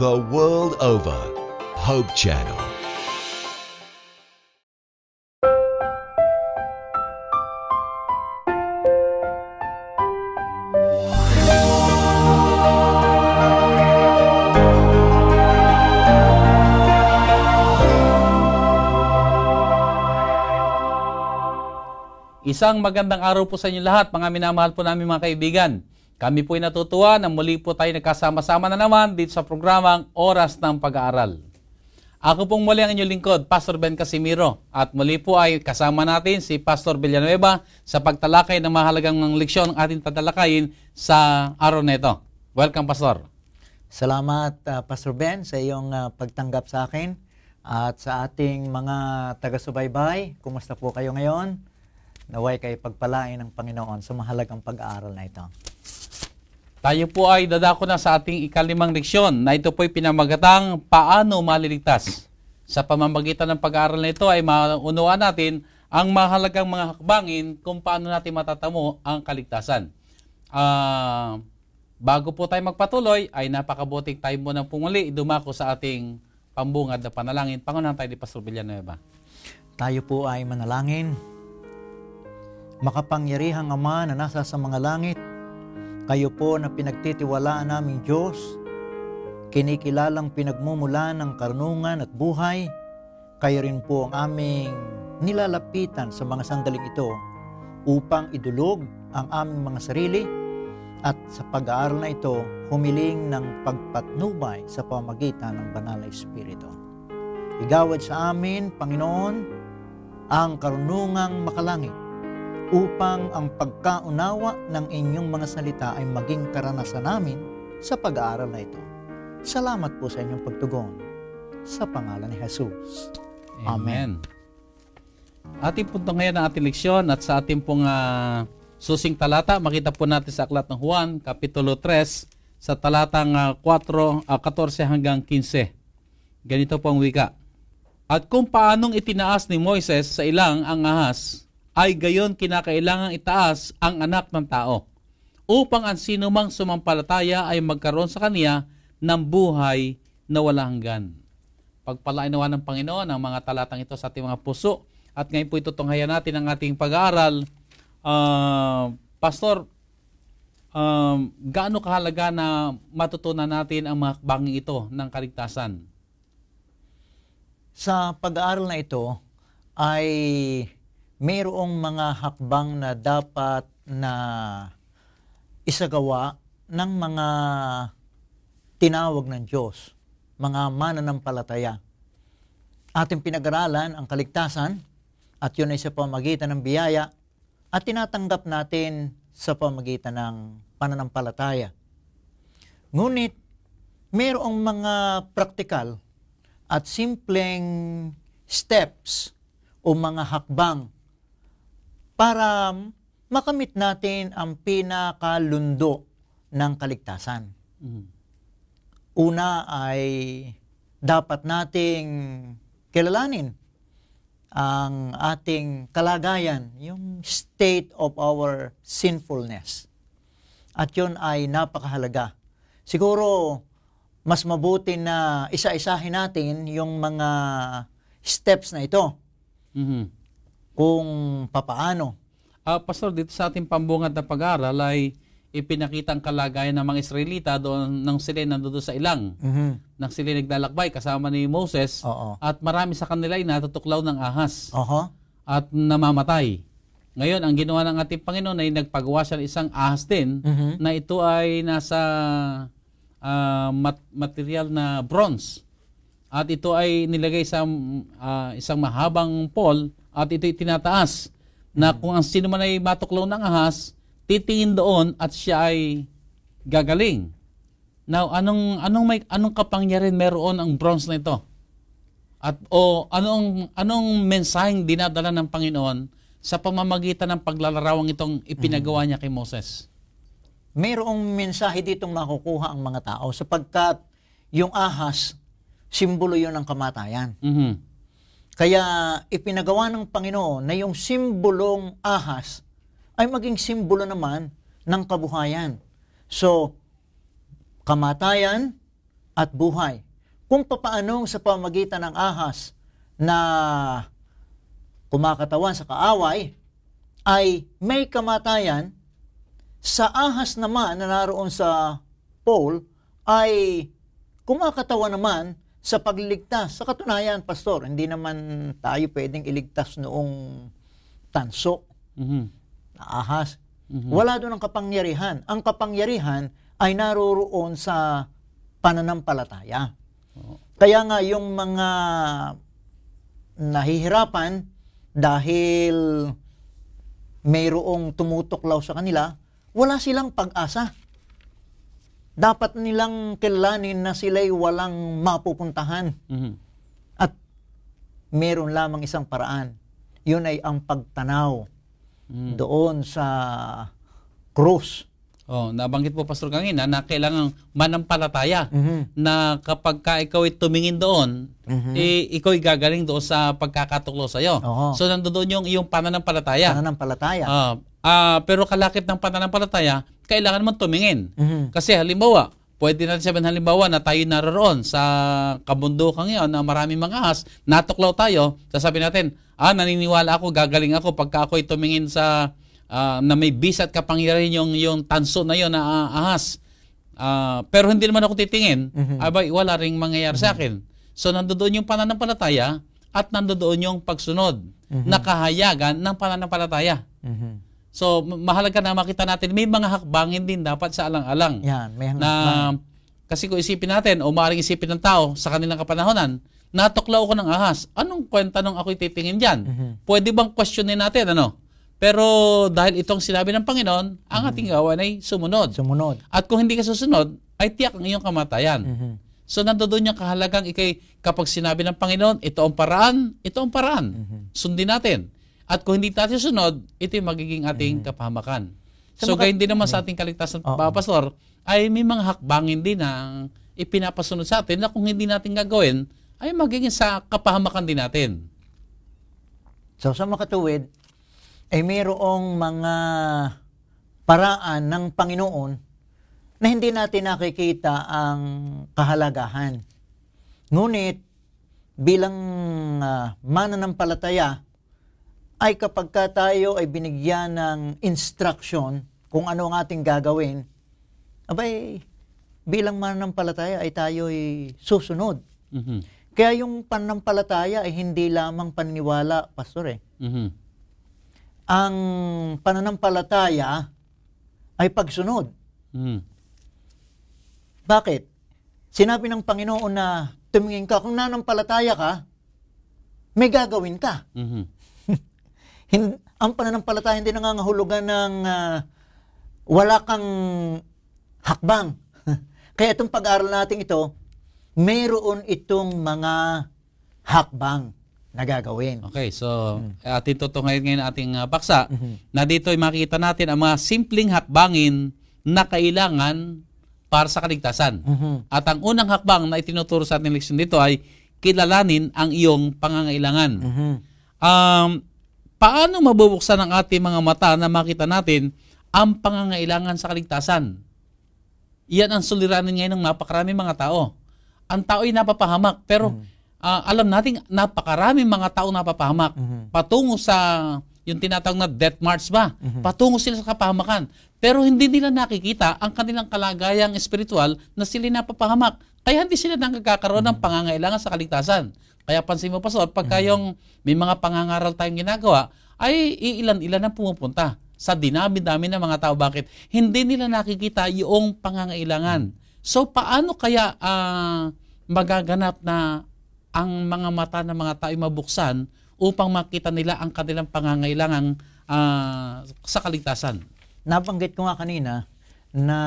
the world over. Hope Channel. Isang magandang araw po sa inyo lahat, mga minamahal po namin mga kaibigan. Kami po ay natutuwa na muli po tayo nagkasama-sama na naman dito sa programang Oras ng Pag-aaral. Ako pong muli ang inyong lingkod, Pastor Ben Casimiro. At muli po ay kasama natin si Pastor Villanueva sa pagtalakay ng mahalagang leksyon ng ating tatalakayin sa araw na ito. Welcome, Pastor. Salamat, uh, Pastor Ben, sa iyong uh, pagtanggap sa akin at sa ating mga taga-subaybay. Kumusta po kayo ngayon? Naway kay pagpalain ng Panginoon sa mahalagang pag-aaral na ito. Tayo po ay dadako na sa ating ikalimang leksyon na ito po ay pinamagatang paano maliligtas. Sa pamamagitan ng pag-aaral na ito ay maunuan natin ang mahalagang mga hakbangin kung paano natin matatamo ang kaligtasan. Uh, bago po tayo magpatuloy ay napakabuting mo muna pumuli dumako sa ating pambungad na panalangin. Pangunahan tayo ni Pastor Villanueva. Tayo po ay manalangin. Makapangyarihang Ama na nasa sa mga langit, kayo po na pinagtitiwalaan namin Diyos, kinikilalang pinagmumulan ng karunungan at buhay, kayo rin po ang aming nilalapitan sa mga sandaling ito upang idulog ang aming mga sarili at sa pag-aaral na ito, humiling ng pagpatnubay sa pamagitan ng Banal na Espiritu. Igawad sa amin, Panginoon, ang karunungang makalangit upang ang pagkaunawa ng inyong mga salita ay maging karanasan namin sa pag-aaral na ito. Salamat po sa inyong pagtugon. Sa pangalan ni Jesus. Amen. Amen. Ating punto ngayon ang ating leksyon at sa ating pong uh, susing talata, makita po natin sa Aklat ng Juan, Kapitulo 3, sa talatang uh, 4, uh, 14 hanggang 15. Ganito po ang wika. At kung paanong itinaas ni Moises sa ilang ang ahas, ay gayon kinakailangang itaas ang anak ng tao upang ang sinumang sumampalataya ay magkaroon sa kanya ng buhay na walang hanggan. Pagpalainawa ng Panginoon ang mga talatang ito sa ating mga puso. At ngayon po itutunghayan natin ang ating pag-aaral. Uh, Pastor, um, gaano kahalaga na matutunan natin ang mga hakbangin ito ng kaligtasan? Sa pag-aaral na ito ay mayroong mga hakbang na dapat na isagawa ng mga tinawag ng Diyos, mga mananampalataya. Ating pinag-aralan ang kaligtasan at yun ay sa pamagitan ng biyaya at tinatanggap natin sa pamagitan ng pananampalataya. Ngunit, mayroong mga praktikal at simpleng steps o mga hakbang para makamit natin ang pinakalundo ng kaligtasan. Mm. Una ay dapat nating kilalanin ang ating kalagayan, yung state of our sinfulness. At yun ay napakahalaga. Siguro, mas mabuti na isa-isahin natin yung mga steps na ito. Mm-hmm. Kung papaano. Uh, Pastor, dito sa ating pambungad na pag-aaral ay ipinakita ang kalagayan ng mga Israelita doon nang sila nandoon sa ilang. Mm-hmm. Nang sila naglalakbay kasama ni Moses Oo. at marami sa kanila ay natutuklaw ng ahas uh-huh. at namamatay. Ngayon, ang ginawa ng ating Panginoon ay nagpagawa siya ng isang ahas din mm-hmm. na ito ay nasa uh, mat- material na bronze. At ito ay nilagay sa uh, isang mahabang pole at ito ay tinataas na kung ang sino man ay matuklaw ng ahas, titingin doon at siya ay gagaling. Now, anong anong may anong kapangyarihan meron ang bronze na ito? At o anong anong mensaheng dinadala ng Panginoon sa pamamagitan ng paglalarawang itong ipinagawa niya kay Moses? Merong mensahe ditong makukuha ang mga tao sapagkat yung ahas, simbolo yon ng kamatayan. Mm-hmm. Kaya ipinagawa ng Panginoon na yung simbolong ahas ay maging simbolo naman ng kabuhayan. So, kamatayan at buhay. Kung papaanong sa pamagitan ng ahas na kumakatawan sa kaaway, ay may kamatayan, sa ahas naman na naroon sa pole ay kumakatawan naman sa pagligtas. Sa katunayan, Pastor, hindi naman tayo pwedeng iligtas noong tanso, mm-hmm. na ahas. Mm-hmm. Wala doon ang kapangyarihan. Ang kapangyarihan ay naroroon sa pananampalataya. Kaya nga yung mga nahihirapan dahil mayroong tumutuklaw sa kanila, wala silang pag-asa dapat nilang kilalanin na sila'y walang mapupuntahan. Mm-hmm. At meron lamang isang paraan. Yun ay ang pagtanaw mm. doon sa cross. Oh, nabanggit po Pastor kanina na kailangan manampalataya mm-hmm. na kapag ka ikaw ay tumingin doon, mm-hmm. eh, ikaw gagaling doon sa pagkakatuklo sa iyo. So nandoon yung iyong pananampalataya. Pananampalataya. Uh, uh, pero kalakip ng pananampalataya, kailangan mo tumingin. Mm-hmm. Kasi halimbawa, pwede natin sabihin halimbawa na tayo naroon sa kabundukan ngayon na maraming mga ahas, natuklaw tayo, sasabihin natin, ah, naniniwala ako, gagaling ako pagka ako'y tumingin sa uh, na may bisat at kapangyarihan yung, yung tanso na yon na uh, ahas. Uh, pero hindi naman ako titingin, mm-hmm. abay, wala ring mangyayari mm-hmm. sa akin. So nandoon yung pananampalataya at nandoon yung pagsunod mm-hmm. na kahayagan ng pananampalataya. Mm-hmm. So mahalaga na makita natin may mga hakbangin din dapat sa alang-alang. Yan, may na kasi kung isipin natin o maaaring isipin ng tao sa kanilang kapanahonan, natuklaw ko ng ahas. Anong kwenta nung ako'y titingin diyan? Mm-hmm. Pwede bang questionin natin ano? Pero dahil itong sinabi ng Panginoon, mm-hmm. ang mhm. ating gawain ay sumunod. Sumunod. At kung hindi ka susunod, ay tiyak ang iyong kamatayan. Mm-hmm. So nandoon yung kahalagang ikay kapag sinabi ng Panginoon, ito ang paraan, ito ang paraan. Mm-hmm. Sundin natin. At kung hindi natin sunod, ito yung magiging ating mm-hmm. kapahamakan. So, so maka- din naman sa mhm. ating kaligtasan, uh-huh. Oh, Pastor, ay may mga hakbangin din ang ipinapasunod sa atin na kung hindi natin gagawin, ay magiging sa kapahamakan din natin. So sa makatuwid, ay mayroong mga paraan ng Panginoon na hindi natin nakikita ang kahalagahan. Ngunit bilang uh, mananampalataya ay kapag ka tayo ay binigyan ng instruction kung ano ang ating gagawin, abay, bilang mananampalataya ay tayo ay susunod. Mm-hmm. Kaya yung pananampalataya ay hindi lamang paniniwala, Pastor eh. Mm-hmm. Ang pananampalataya ay pagsunod. Mm-hmm. Bakit? Sinabi ng Panginoon na tumingin ka, kung nanampalataya ka, may gagawin ka. Mm-hmm. ang pananampalataya hindi nangangahulugan ng uh, wala kang hakbang. Kaya itong pag-aaral natin ito, mayroon itong mga hakbang na gagawin. Okay, so mm. atin totoo ngayon ngayon ating uh, baksa mm-hmm. na dito ay makikita natin ang mga simpleng hakbangin na kailangan para sa kaligtasan. Uh-huh. At ang unang hakbang na itinuturo sa ating leksyon dito ay kilalanin ang iyong pangangailangan. Uh-huh. Um, paano mabubuksan ang ating mga mata na makita natin ang pangangailangan sa kaligtasan? Iyan ang suliranin ngayon ng napakaraming mga tao. Ang tao ay napapahamak pero uh-huh. uh, alam natin napakaraming mga tao napapahamak uh-huh. patungo sa yung tinatawag na death march ba? Mm-hmm. Patungo sila sa kapahamakan. Pero hindi nila nakikita ang kanilang kalagayang espiritual na sila napapahamak. Kaya hindi sila nagkakaroon ng mhm. pangangailangan sa kaligtasan. Kaya pansin mo, Pastor, pagka mhm. yung may mga pangangaral tayong ginagawa, ay iilan-ilan ang pumupunta sa dinami-dami ng mga tao. Bakit? Hindi nila nakikita yung pangangailangan. Mhm. So, paano kaya uh, magaganap na ang mga mata ng mga tao mabuksan upang makita nila ang kanilang pangangailangan uh, ah, sa kaligtasan. Nabanggit ko nga kanina na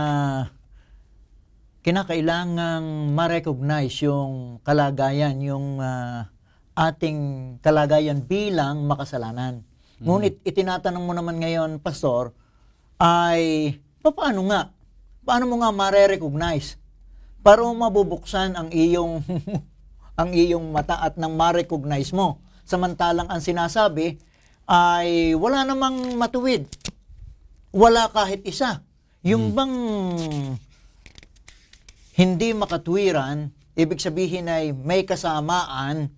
kinakailangang ma-recognize yung kalagayan, yung uh, ating kalagayan bilang makasalanan. Mm-hmm. Ngunit itinatanong mo naman ngayon, Pastor, ay paano nga? Paano mo nga ma-recognize? Para mabubuksan ang iyong ang iyong mata at nang ma-recognize mo Samantalang ang sinasabi ay wala namang matuwid. Wala kahit isa. Yung hmm. bang hindi makatuwiran, ibig sabihin ay may kasamaan,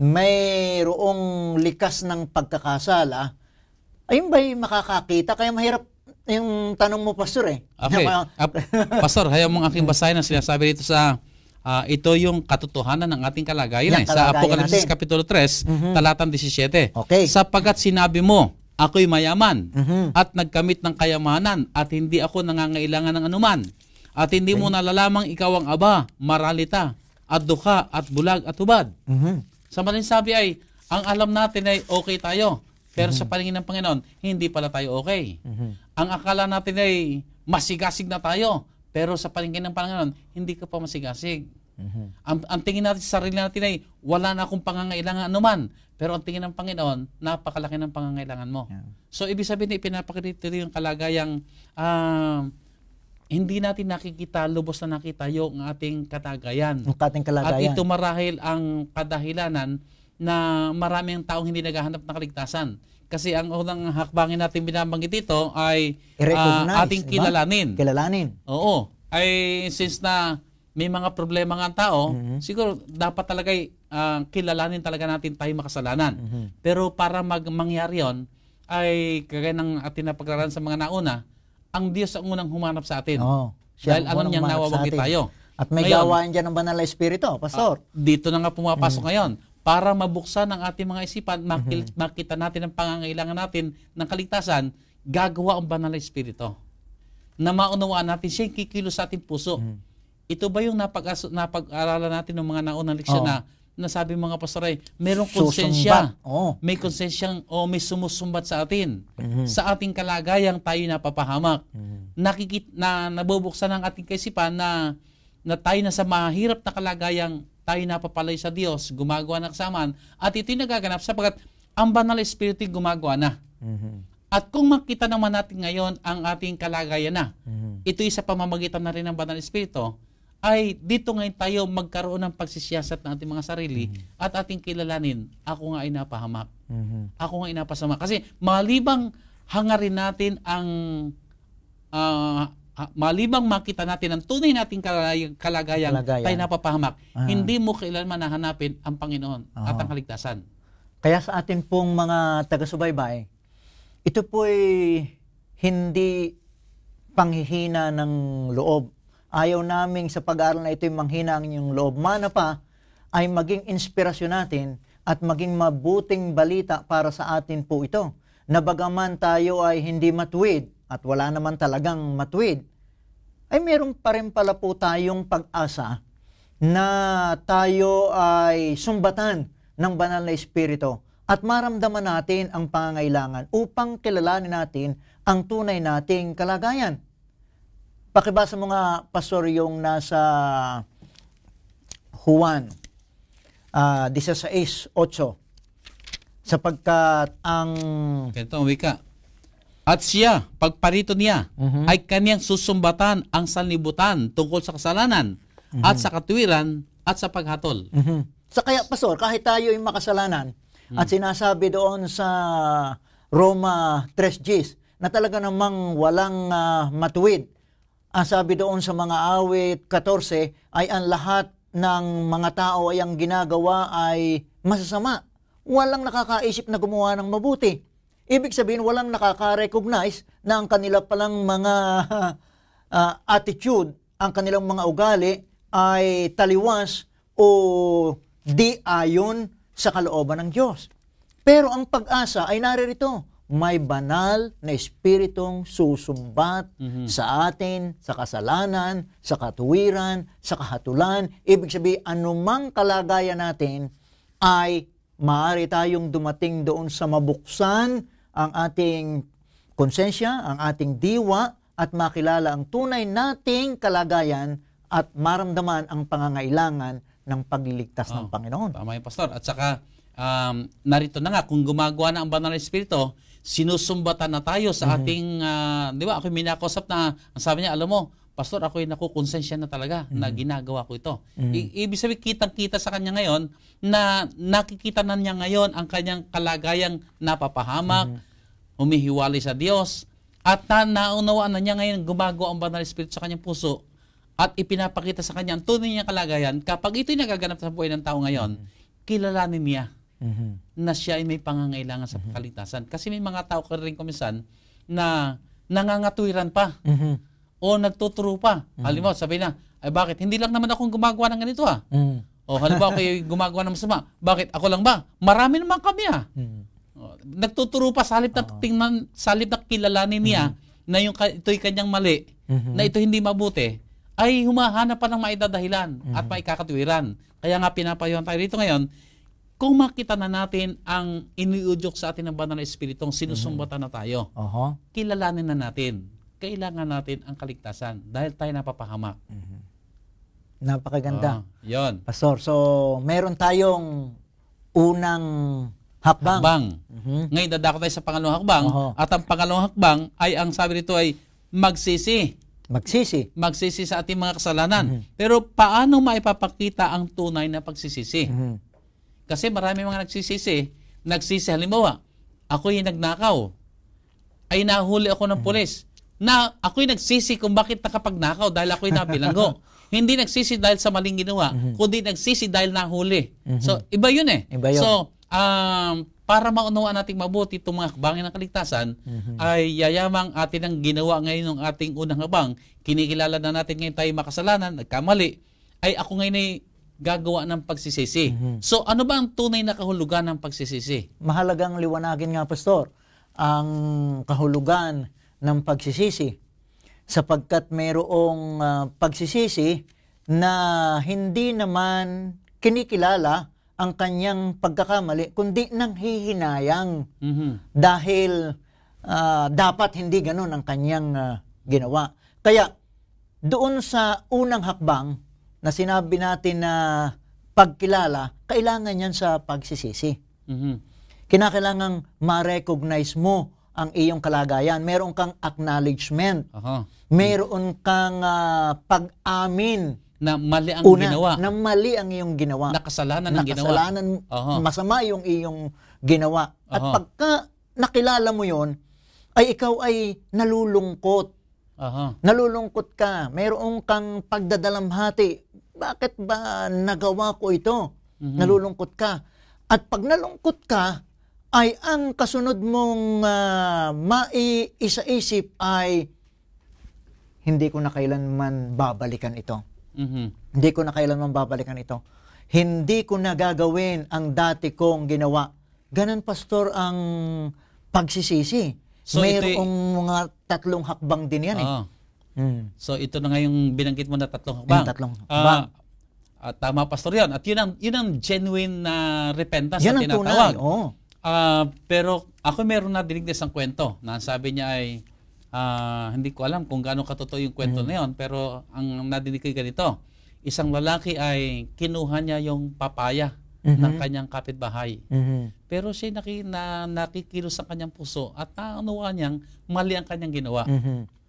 mayroong likas ng pagkakasala, ayun ba'y makakakita? Kaya mahirap yung tanong mo, Pastor eh. Okay. Pastor, hayaan mong aking basahin ang sinasabi dito sa uh, ito yung katotohanan ng ating kalagayan. Eh. kalagayan sa Apokalipsis natin. Kapitulo 3, mm-hmm. talatang 17. Okay. Sapagat sinabi mo, ako'y mayaman mm-hmm. at nagkamit ng kayamanan at hindi ako nangangailangan ng anuman. At hindi okay. mo nalalamang ikaw ang aba, maralita, at duka, at bulag, at hubad. Mm-hmm. Sa sabi ay, ang alam natin ay okay tayo. Pero mm-hmm. sa mhm. paningin ng Panginoon, hindi pala tayo okay. Mm-hmm. Ang akala natin ay masigasig na tayo. Pero sa paningin ng Panginoon, hindi ka pa masigasig. Mm-hmm. Ang, ang tingin natin sa sarili natin ay, wala na akong pangangailangan anuman. Pero ang tingin ng Panginoon, napakalaki ng pangangailangan mo. Yeah. So, ibig sabihin, ipinapakita rin yung kalagayang uh, hindi natin nakikita, lubos na nakita yung ating katagayan. Yung ating kalagayan. At ito marahil ang kadahilanan na maraming taong hindi naghahanap ng kaligtasan. Kasi ang unang hakbangin natin binabanggit dito ay uh, ating kilalanin. Diba? Kilalanin. Oo. Ay since na may mga problema ng tao, mm-hmm. siguro dapat talaga uh, kilalanin talaga natin tayo makasalanan. Mm-hmm. Pero para mag mangyari 'yon ay kagaya ng atin na paglaran sa mga nauna, ang Diyos ang unang humanap sa atin. Oo. Siya dahil alam niyang nawawagi tayo. At may ngayon, gawaan dyan ng banal na espiritu, Pastor. Uh, dito na nga pumapasok mm. ngayon para mabuksan ang ating mga isipan, makil- mm-hmm. makita natin ang pangangailangan natin ng kaligtasan, gagawa ang banal na Espiritu. Na maunawaan natin, siya yung kikilos sa ating puso. Mm-hmm. Ito ba yung napag napag-aralan natin ng mga naunang leksyon oh. na nasabi mga pastor ay eh, merong konsensya. Oh. May konsensya o oh, may sumusumbat sa atin. Mm-hmm. Sa ating kalagayang tayo napapahamak. Mm-hmm. Nakikit na nabubuksan ang ating kaisipan na na tayo na sa mahirap na kalagayang tayo napapalay sa Diyos, gumagawa ng kasamaan, at ito'y nagaganap sapagkat ang banal espiritu gumagawa na. Mm-hmm. At kung makita naman natin ngayon ang ating kalagayan na, mm-hmm. ito sa pamamagitan na rin ng Banal Espiritu, ay dito ngayon tayo magkaroon ng pagsisiyasat ng ating mga sarili mm-hmm. at ating kilalanin, ako nga ay napahamak. Mm-hmm. Ako nga ay napasama. Kasi malibang hangarin natin ang uh, Ah, malibang makita natin ang tunay nating kalagayang, kalagayan, kalagayan. tayo napapahamak, uh-huh. hindi mo kailanman nahanapin ang Panginoon uh-huh. at ang kaligtasan. Kaya sa atin pong mga taga-subaybay, ito po'y hindi panghihina ng loob. Ayaw naming sa pag-aaral na ito'y manghina ang inyong loob. Mana pa ay maging inspirasyon natin at maging mabuting balita para sa atin po ito. Na bagaman tayo ay hindi matuwid, at wala naman talagang matuwid, ay meron pa rin pala po tayong pag-asa na tayo ay sumbatan ng banal na espiritu at maramdaman natin ang pangangailangan upang kilalanin natin ang tunay nating kalagayan. Pakibasa mo nga, Pastor, yung nasa Juan uh, ah, 16.8 sapagkat ang... Ito ang wika. At siya, pagparito niya, uh-huh. ay kaniyang susumbatan ang sanlibutan tungkol sa kasalanan uh-huh. at sa katuwiran at sa paghatol. Uh-huh. Sa so, kaya, Pastor, kahit tayo ay makasalanan, uh-huh. at sinasabi doon sa Roma 3 3.10 na talaga namang walang uh, matuwid, ang sabi doon sa mga awit 14 ay ang lahat ng mga tao ay ang ginagawa ay masasama. Walang nakakaisip na gumawa ng mabuti. Ibig sabihin, walang nakaka-recognize na ang kanila palang mga uh, attitude, ang kanilang mga ugali ay taliwas o di ayon sa kalooban ng Diyos. Pero ang pag-asa ay naririto. May banal na espiritong susumbat mm-hmm. sa atin, sa kasalanan, sa katuwiran, sa kahatulan. Ibig sabihin, anumang kalagayan natin ay maaari tayong dumating doon sa mabuksan ang ating konsensya, ang ating diwa at makilala ang tunay nating kalagayan at maramdaman ang pangangailangan ng pagliligtas oh, ng Panginoon. Tama yung pastor. At saka um, narito na nga kung gumagawa na ang banal na espiritu, sinusumbatan na tayo sa mm-hmm. ating uh, di ba? Ako minakusap na ang sabi niya, alam mo, Pastor, ako ako'y nakukonsensya na talaga mm na ginagawa ko ito. mm I- ibig sabihin, kitang-kita sa kanya ngayon na nakikita na niya ngayon ang kanyang kalagayang napapahamak, mm humihiwalay sa Diyos, at na naunawaan na niya ngayon gumago ang banal spirit sa kanyang puso at ipinapakita sa kanya ang tunay niyang kalagayan. Kapag ito'y nagaganap sa buhay ng tao ngayon, mm kilalanin niya mm-hmm. na siya ay may pangangailangan sa mm-hmm. kaligtasan. Kasi may mga tao ka rin kumisan na nangangatwiran pa. Mm-hmm o nagtuturo pa. Mm. Halimbawa, sabi na, ay bakit? Hindi lang naman akong gumagawa ng ganito ha. Ah. Mm. O halimbawa, kayo gumagawa ng masama. Bakit? Ako lang ba? Marami naman kami ah. Mm. O, nagtuturo pa sa halip na uh-huh. tingnan, sa halip na kilalanin niya mm. na yung ito'y kanyang mali, mm-hmm. na ito hindi mabuti, ay humahanap pa ng maidadahilan mm-hmm. at maikakatuwiran. Kaya nga pinapayuhan tayo rito ngayon, kung makita na natin ang iniudyok sa atin ng banal na espiritong sinusumbatan na tayo, uh-huh. kilalanin na natin kailangan natin ang kaligtasan dahil tayo napapahamak. Mm-hmm. Napakaganda. Uh, yun. Pastor, so meron tayong unang hakbang. hakbang. Mm-hmm. Ngayon, dadako tayo sa pangalawang hakbang. Uh-huh. At ang pangalawang hakbang ay, ang sabi nito ay, magsisi. Magsisi. Magsisi sa ating mga kasalanan. Mm-hmm. Pero paano maipapakita ang tunay na pagsisisi? Mm-hmm. Kasi marami mga nagsisisi. Nagsisi, halimbawa, ako yung nagnakaw. Ay nahuli ako ng mm-hmm. pulis na ako'y nagsisi kung bakit nakapagnakaw dahil ako'y nabilanggo. Hindi nagsisi dahil sa maling ginawa, mm-hmm. kundi nagsisi dahil nahuli. Mm-hmm. So, iba yun eh. Iba yun. So, um, para maunawaan natin mabuti itong mga kabangin ng kaligtasan, mm-hmm. ay yayamang atin ang ginawa ngayon ng ating unang habang, kinikilala na natin ngayon tayo makasalanan, nagkamali, ay ako ngayon ay gagawa ng pagsisisi. Mm-hmm. So ano ba ang tunay na kahulugan ng pagsisisi? Mahalagang liwanagin nga, Pastor, ang kahulugan ng pagsisisi. Sapagkat mayroong uh, ah, pagsisisi na hindi naman kinikilala ang kanyang pagkakamali, kundi nang hihinayang. Mm-hmm. Dahil uh, dapat hindi ganun ang kanyang uh, ginawa. Kaya, doon sa unang hakbang na sinabi natin na pagkilala, kailangan yan sa pagsisisi. Mm-hmm. Kinakailangang ma-recognize mo ang iyong kalagayan. Meron kang acknowledgement. Uh-huh. Meron kang uh, pag-amin na mali ang Una, ginawa. Na mali ang iyong ginawa. Nakasalanan ang ginawa. Nakasalanan, masama yung iyong ginawa. uh At pagka nakilala mo yon ay ikaw ay nalulungkot. Aha. Nalulungkot ka. Mayroon kang pagdadalamhati. Bakit ba nagawa ko ito? Mm-hmm. Nalulungkot ka. At pag nalungkot ka, ay ang kasunod mong uh, ah, maiisa ay hindi ko na kailanman babalikan ito. Mm-hmm. Hindi ko na kailanman babalikan ito. Hindi ko na gagawin ang dati kong ginawa. Ganon, Pastor, ang pagsisisi. So Mayroong ito, mga tatlong hakbang din yan eh. Uh, mm. So ito na nga yung binanggit mo na tatlong hakbang. tatlong ah, hakbang. Uh, at tama, Pastor, yan. At yun ang, yun ang genuine na uh, repentance yan na tinatawag. Yan ang tunay, oo. Oh. Uh, pero ako meron na dinig isang kwento na sabi niya ay uh, hindi ko alam kung gaano katotoo yung kwento mm-hmm. na yun, pero ang nadinig ko ganito, isang lalaki ay kinuha niya yung papaya mm-hmm. ng kanyang kapitbahay. Mm-hmm. Pero siya naki, na, nakikilos sa kanyang puso at naanuwa niyang mali ang kanyang ginawa. Mm-hmm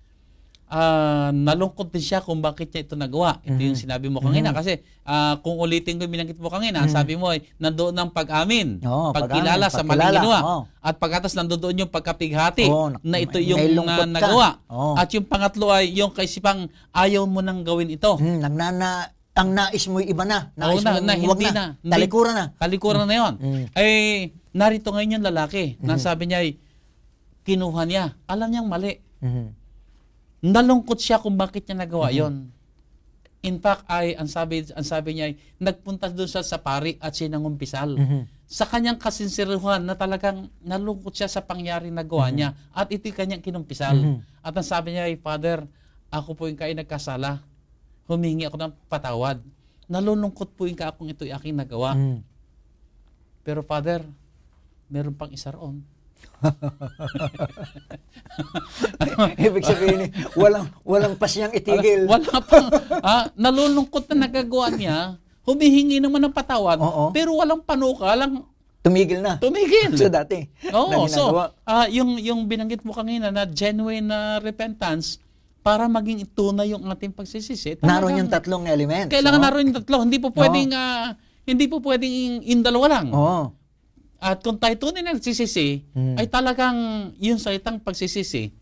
uh, nalungkot din siya kung bakit niya ito nagawa. Ito yung mm-hmm. sinabi mo kanina. Mm-hmm. Kasi uh, kung ulitin ko binanggit mo kanina, mm-hmm. sabi mo ay eh, nandoon ang pag-amin, Oo, pagkilala sa maling ginawa. Oh. At pagkatas nandoon yung pagkapighati oh, na ito yung uh, nagawa. Oh. At yung pangatlo ay yung kaisipang ayaw mo nang gawin ito. Mm, nagnana ang nais mo iba na. Nais Oo na, mo, na, hindi na. na. Talikuran na. Talikuran na yon. Mm. Ay, narito ngayon yung lalaki. Mm-hmm. Nasabi niya ay, kinuha niya. Alam niyang mali. Mm-hmm Nalungkot siya kung bakit niya nagawa mm-hmm. yon. In fact, ay ang sabi ang sabi niya ay nagpunta doon siya sa pari at sinangumpisal. Mm-hmm. Sa kanyang kasinseruhan na talagang nalungkot siya sa pangyari na gawa mm-hmm. niya at iti kanyang kinumpisal. Mm-hmm. At ang sabi niya ay, Father, ako po yung kayo nagkasala. Humingi ako ng patawad. Nalulungkot po yung ka akong ito'y aking nagawa. Mm-hmm. Pero Father, meron pang isa roon. Ibig sabihin, walang, walang pa siyang itigil. Wala, wala ah, nalulungkot na nagagawa niya. Humihingi naman ng patawad. Oo. Pero walang panuka, lang tumigil na. Tumigil. so dati. Oo, so uh, yung yung binanggit mo kanina na genuine na uh, repentance para maging tunay yung ating pagsisisi. Naroon yung tatlong elements. Kailangan oh. naroon yung tatlo. Hindi po pwedeng oh. uh, hindi po pwedeng in, in dalawa lang. Oo. Oh. At kung tayo tunay na nagsisisi, hmm. ay talagang yung salitang pagsisisi,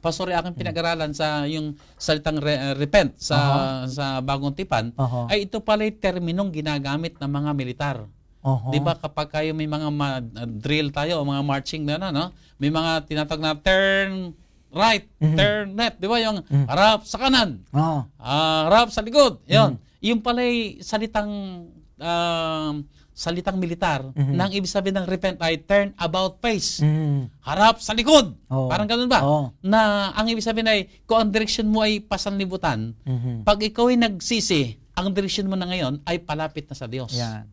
pasori aking hmm. pinag-aralan sa yung salitang re- uh, repent sa uh-huh. sa bagong tipan uh-huh. ay ito pala yung terminong ginagamit ng mga militar. Uh-huh. 'Di ba kapag kayo may mga ma- uh, drill tayo o mga marching na ano, no? May mga tinatawag na turn right, mm-hmm. turn left, 'di ba yung mm-hmm. harap sa kanan. Uh-huh. Uh, harap sa likod. yun. Mm-hmm. Yung pala ay salitang uh, salitang militar mm-hmm. na ibig sabihin ng repent ay turn about face. Mm-hmm. Harap sa likod. Oh. Parang ganun ba? Oh. Na ang ibig sabihin ay kung ang direksyon mo ay pasanlibutan, mm-hmm. pag ikaw ay nagsisi, ang direction mo na ngayon ay palapit na sa Diyos. Yan.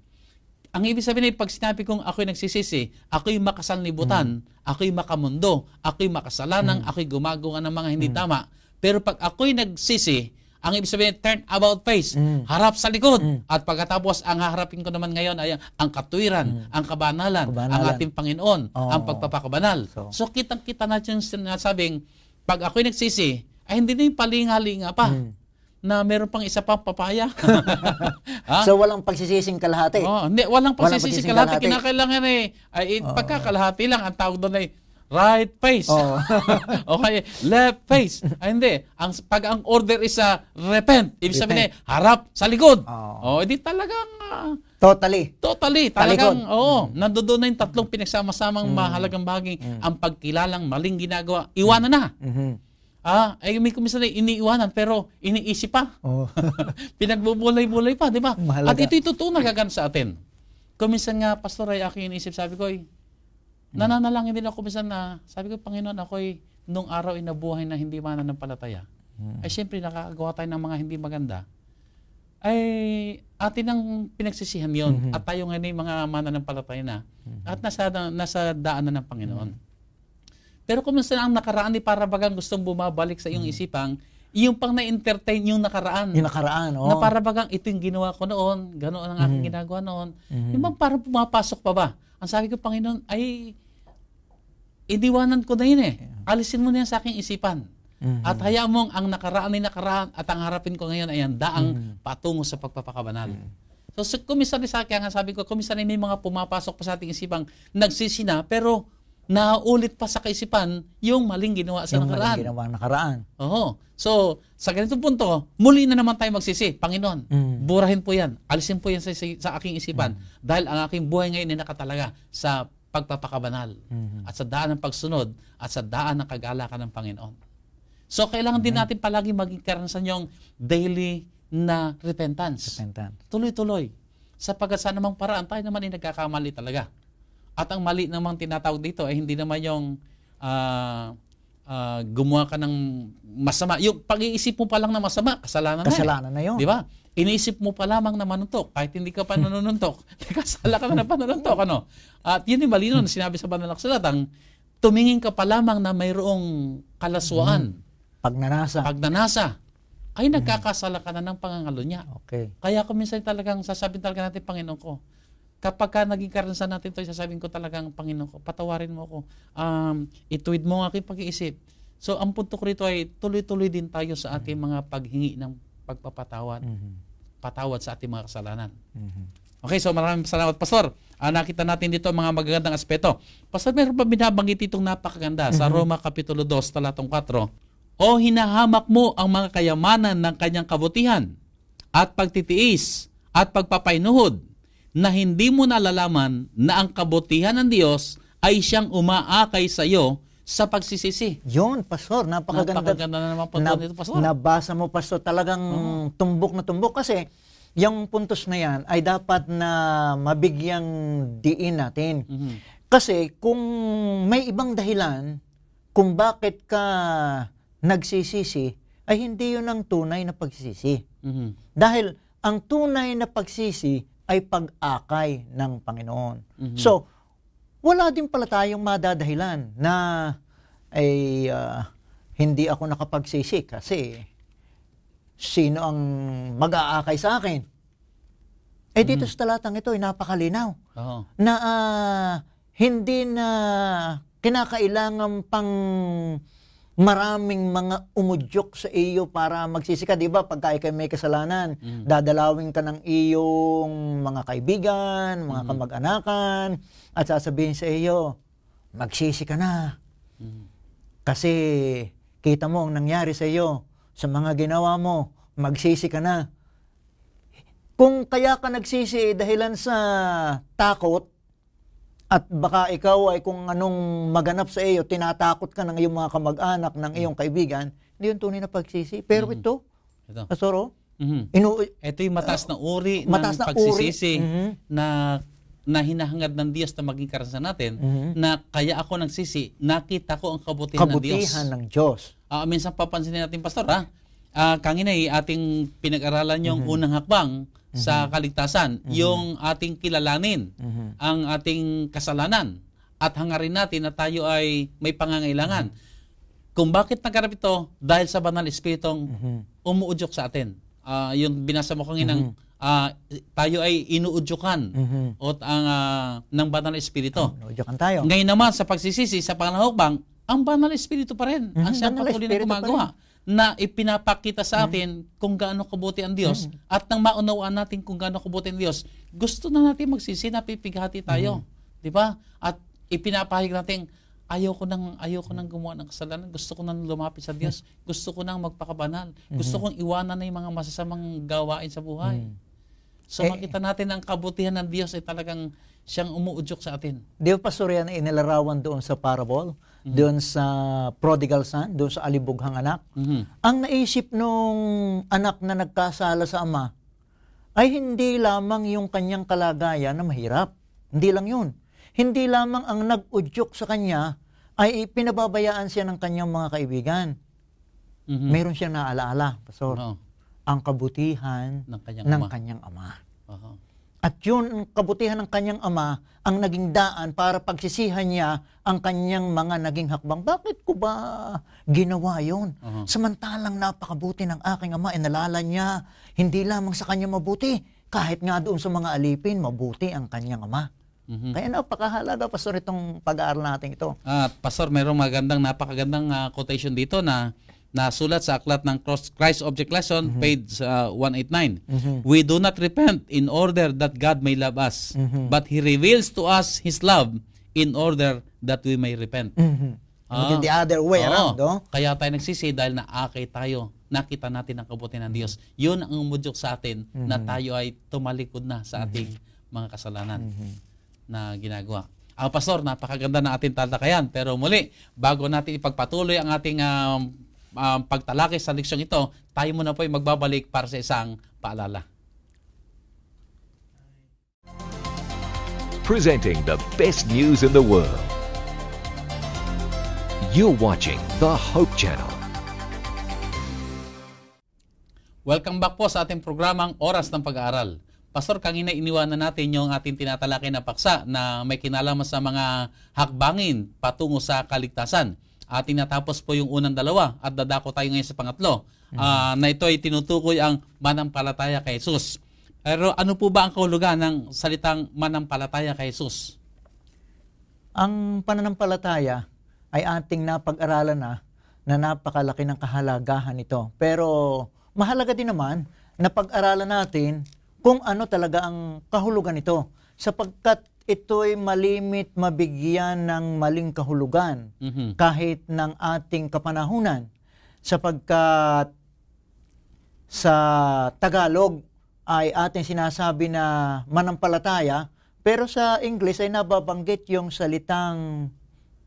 Ang ibig sabihin ay pag sinabi kong ako'y nagsisisi, ako'y makasanlibutan, mm-hmm. ako'y makamundo, ako'y makasalanan, mm-hmm. ako'y gumagawa ng mga hindi mm-hmm. tama. Pero pag ako'y nagsisi, ang ibig sabihin, turn about face. Mm. Harap sa likod. Mm. At pagkatapos, ang haharapin ko naman ngayon ay ang katwiran, mm. ang kabanalan, kabanalan, ang ating Panginoon, oh. ang pagpapakabanal. So, so kitang-kita natin yung sinasabing, pag ako'y nagsisi, ay hindi na yung palinga pa. Mm na meron pang isa pang papaya. so walang pagsisising kalahati. Oh, hindi, walang pagsisising, walang pagsising kalahati. kalahati. Kinakailangan eh, ay, oh. kalahati lang ang tawag doon ay right face. Oh. okay, left face. Ay, ah, hindi. Ang, pag ang order is uh, repent, ibig sabihin eh, harap sa likod. Oh, oh edi talagang... Uh, totally. Totally. Talagang, Talikod. oo. Mm. Nandoon na yung tatlong pinagsama mm. mahalagang bagay. Mm. Ang pagkilalang maling ginagawa, iwanan na. Mm-hmm. Ah, ay may kumisa iniiwanan pero iniisip pa. Oh. Pinagbubulay-bulay pa, di ba? At ito itutunan kagan sa atin. Kuminsan nga, pastor, ay aking iniisip, sabi ko, ay, Mm. Nananalangin din ako minsan na, sabi ko, Panginoon, ako'y nung araw inabuhay na hindi mananampalataya. Hmm. Ay siyempre, nakakagawa tayo ng mga hindi maganda. Ay atin ang pinagsisihan yon mm-hmm. At tayo ngayon ay mga mananampalataya na. Mm-hmm. At nasa, nasa daan na ng Panginoon. Mm-hmm. Pero kung minsan ang nakaraan ni para bagang gustong bumabalik sa iyong mm-hmm. isipang, yung pang na-entertain yung nakaraan. Yung nakaraan, oo. Oh. Na para bagang ito yung ginawa ko noon, ganoon ang aking mm. ginagawa noon. Mm-hmm. Yung bang para pumapasok pa ba? Ang sabi ko, Panginoon, ay, idiwanan ko na yun eh. Alisin mo na yan sa aking isipan. Mm-hmm. At hayaan mong ang nakaraan ay nakaraan at ang harapin ko ngayon ay ang daang mm-hmm. patungo sa pagpapakabanal. Mm-hmm. So, so kumisari sa akin, ang sabi ko, kumisari may mga pumapasok pa sa ating isipang nagsisina, pero na ulit pa sa kaisipan yung maling ginawa sa yung nakaraan. Yung maling nakaraan. Oo. So, sa ganitong punto, muli na naman tayo magsisi. Panginoon, mm. burahin po yan. Alisin po yan sa, sa aking isipan. Mm. Dahil ang aking buhay ngayon ay nakatalaga sa pagpapakabanal mm-hmm. at sa daan ng pagsunod at sa daan ng kagalakan ng Panginoon. So, kailangan mm-hmm. din natin palagi maging karanasan yung daily na repentance. Repentance. Tuloy-tuloy. Sapagkat sa namang paraan, tayo naman ay nagkakamali talaga. At ang mali namang tinatawag dito ay hindi naman yung uh, uh, gumawa ka ng masama. Yung pag-iisip mo pa lang na masama, kasalanan, eh. kasalanan na. na yun. Di ba? Iniisip mo pa lamang na manuntok kahit hindi ka pa nanununtok. Kasala ka na na panununtok. Ano? At yun yung mali nun, sinabi sa banal ang tumingin ka pa lamang na mayroong kalaswaan. Mm-hmm. Pagnanasa. Pagnanasa ay nagkakasala ka na ng pangangalo niya. Okay. Kaya kung minsan talagang sasabihin talaga natin, Panginoon ko, kapag ka naging karanasan natin ito, sasabihin ko talagang, Panginoon ko, patawarin mo ako. Um, ituwid mo ang aking pag-iisip. So, ang punto ko rito ay tuloy-tuloy din tayo sa ating mm-hmm. mga paghingi ng pagpapatawad. Mm-hmm. Patawad sa ating mga kasalanan. Mm-hmm. Okay, so maraming salamat, Pastor. Uh, nakita natin dito ang mga magagandang aspeto. Pastor, meron pa binabanggit itong napakaganda mm-hmm. sa Roma Kapitulo 2, talatong 4 o hinahamak mo ang mga kayamanan ng kanyang kabutihan at pagtitiis at pagpapainuhod na hindi mo nalalaman na ang kabutihan ng Diyos ay siyang umaakay sa iyo sa pagsisisi. Yon, pastor, napakaganda. Napakaganda na naman po na, nito, pastor. Nabasa mo, pastor, talagang uh-huh. tumbok na tumbok kasi yung puntos na yan ay dapat na mabigyang diin natin. Uh-huh. Kasi kung may ibang dahilan kung bakit ka nagsisisi, ay hindi yun ang tunay na pagsisisi. Uh-huh. Dahil ang tunay na pagsisisi ay pag-akay ng Panginoon. Mm-hmm. So, wala din pala tayong madadahilan na ay uh, hindi ako nakapagsisik kasi sino ang mag-aakay sa akin? Eh mhm. dito mm-hmm. sa talatang ito ay napakalinaw uh-huh. na uh, hindi na kinakailangan pang maraming mga umudyok sa iyo para magsisi 'di ba? Pagka ikaw may kasalanan, mm. dadalawin ka ng iyong mga kaibigan, mga mm. kamag-anakan at sasabihin sa iyo, magsisi ka na. Mm. Kasi kita mo ang nangyari sa iyo sa mga ginawa mo, magsisi ka na. Kung kaya ka nagsisi eh, dahilan sa takot, at baka ikaw ay kung anong maganap sa iyo, tinatakot ka ng iyong mga kamag-anak, ng iyong kaibigan, hindi yun tunay na pagsisi. Pero mm-hmm. ito, ito. Asoro, mm-hmm. inu- ito yung matas na uri uh, matas ng na pagsisisi uri. Mm-hmm. na na hinahangad ng Diyos na maging karanasan natin, mm-hmm. na kaya ako nagsisi, nakita ko ang kabutihan, kabutihan ng Diyos. Kabutihan ng Diyos. Uh, minsan papansinin natin, Pastor, ha? Uh, kanina, eh, ating pinag-aralan yung mm-hmm. unang hakbang, sa mm-hmm. kaligtasan, mm-hmm. yung ating kilalanin mm-hmm. ang ating kasalanan at hangarin natin na tayo ay may pangangailangan. Mm-hmm. Kung bakit nagkarap ito? Dahil sa banal espiritong mm-hmm. umuudyok sa atin. Uh, yung binasa mo kanginang mm-hmm. uh, tayo ay inuudyokan mm-hmm. ang uh, ng banal espirito. Inuudyokan tayo. Ngayon naman sa pagsisisi sa panahukbang, ang banal espirito pa rin mm-hmm. ang siyang patuloy na gumagawa. Pa na ipinapakita sa mm. atin mm kung gaano kabuti ang Diyos. mm At nang maunawaan natin kung gaano kabuti ang Diyos, gusto na natin magsisi na pipighati tayo. mm 'Di ba? At ipinapahig natin ayaw ko nang ayaw ko nang gumawa ng kasalanan. Gusto ko nang lumapit sa Diyos. Gusto ko nang magpakabanal. Mm-hmm. Gusto kong iwanan na 'yung mga masasamang gawain sa buhay. mm So eh, makita natin ang kabutihan ng Diyos ay talagang siyang umuudyok sa atin. Di ba, Pastor, yan ay inilarawan doon sa parable? mm-hmm. doon sa prodigal son, doon sa alibughang anak. Mm-hmm. Ang naisip nung anak na nagkasala sa ama ay hindi lamang yung kanyang kalagayan na mahirap. Hindi lang yun. Hindi lamang ang nag-udyok sa kanya ay pinababayaan siya ng kanyang mga kaibigan. Mm-hmm. Meron siyang naalaala, Pastor. No. Ang kabutihan ng kanyang ng ama. Kanyang ama. Uh-huh. At yun ang kabutihan ng kanyang ama ang naging daan para pagsisihan niya ang kanyang mga naging hakbang. Bakit ko ba ginawa yun? Uh-huh. Samantalang napakabuti ng aking ama, inalala eh, niya hindi lamang sa kanya mabuti, kahit nga doon sa mga alipin, mabuti ang kanyang ama. Mm-hmm. Kaya napakahalaga, Pastor, itong pag-aaral natin ito. Ah, Pastor, mayroong magandang, napakagandang uh, quotation dito na na sulat sa aklat ng Christ Object Lesson, mm-hmm. page uh, 189. Mm-hmm. We do not repent in order that God may love us, mm-hmm. but He reveals to us His love in order that we may repent. Mm-hmm. Ah, the other way oo, around, no? Kaya tayo nagsisi dahil naakay tayo, nakita natin ang kabuti ng Diyos. Yun ang umudyok sa atin mm-hmm. na mhm. tayo ay tumalikod na sa ating mm-hmm. mga kasalanan mm-hmm. na ginagawa. Ah, Pastor, napakaganda ng ating talakayan. Pero muli, bago natin ipagpatuloy ang ating um, um, pagtalakay sa leksyong ito, tayo muna po ay magbabalik para sa isang paalala. Presenting the best news in the world. You're watching the Hope Channel. Welcome back po sa ating programang Oras ng Pag-aaral. Pastor, kanina iniwanan natin yung ating tinatalakay na paksa na may kinalaman sa mga hakbangin patungo sa kaligtasan ating natapos po yung unang dalawa at dadako tayo ngayon sa pangatlo mm uh, na ito ay tinutukoy ang manampalataya kay Jesus. Pero ano po ba ang kahulugan ng salitang manampalataya kay Jesus? Ang pananampalataya ay ating napag-aralan na na napakalaki ng kahalagahan nito. Pero mahalaga din naman na pag-aralan natin kung ano talaga ang kahulugan nito sapagkat ito'y malimit mabigyan ng maling kahulugan mm-hmm. kahit ng ating kapanahunan sapagkat sa Tagalog ay ating sinasabi na manampalataya pero sa English ay nababanggit yung salitang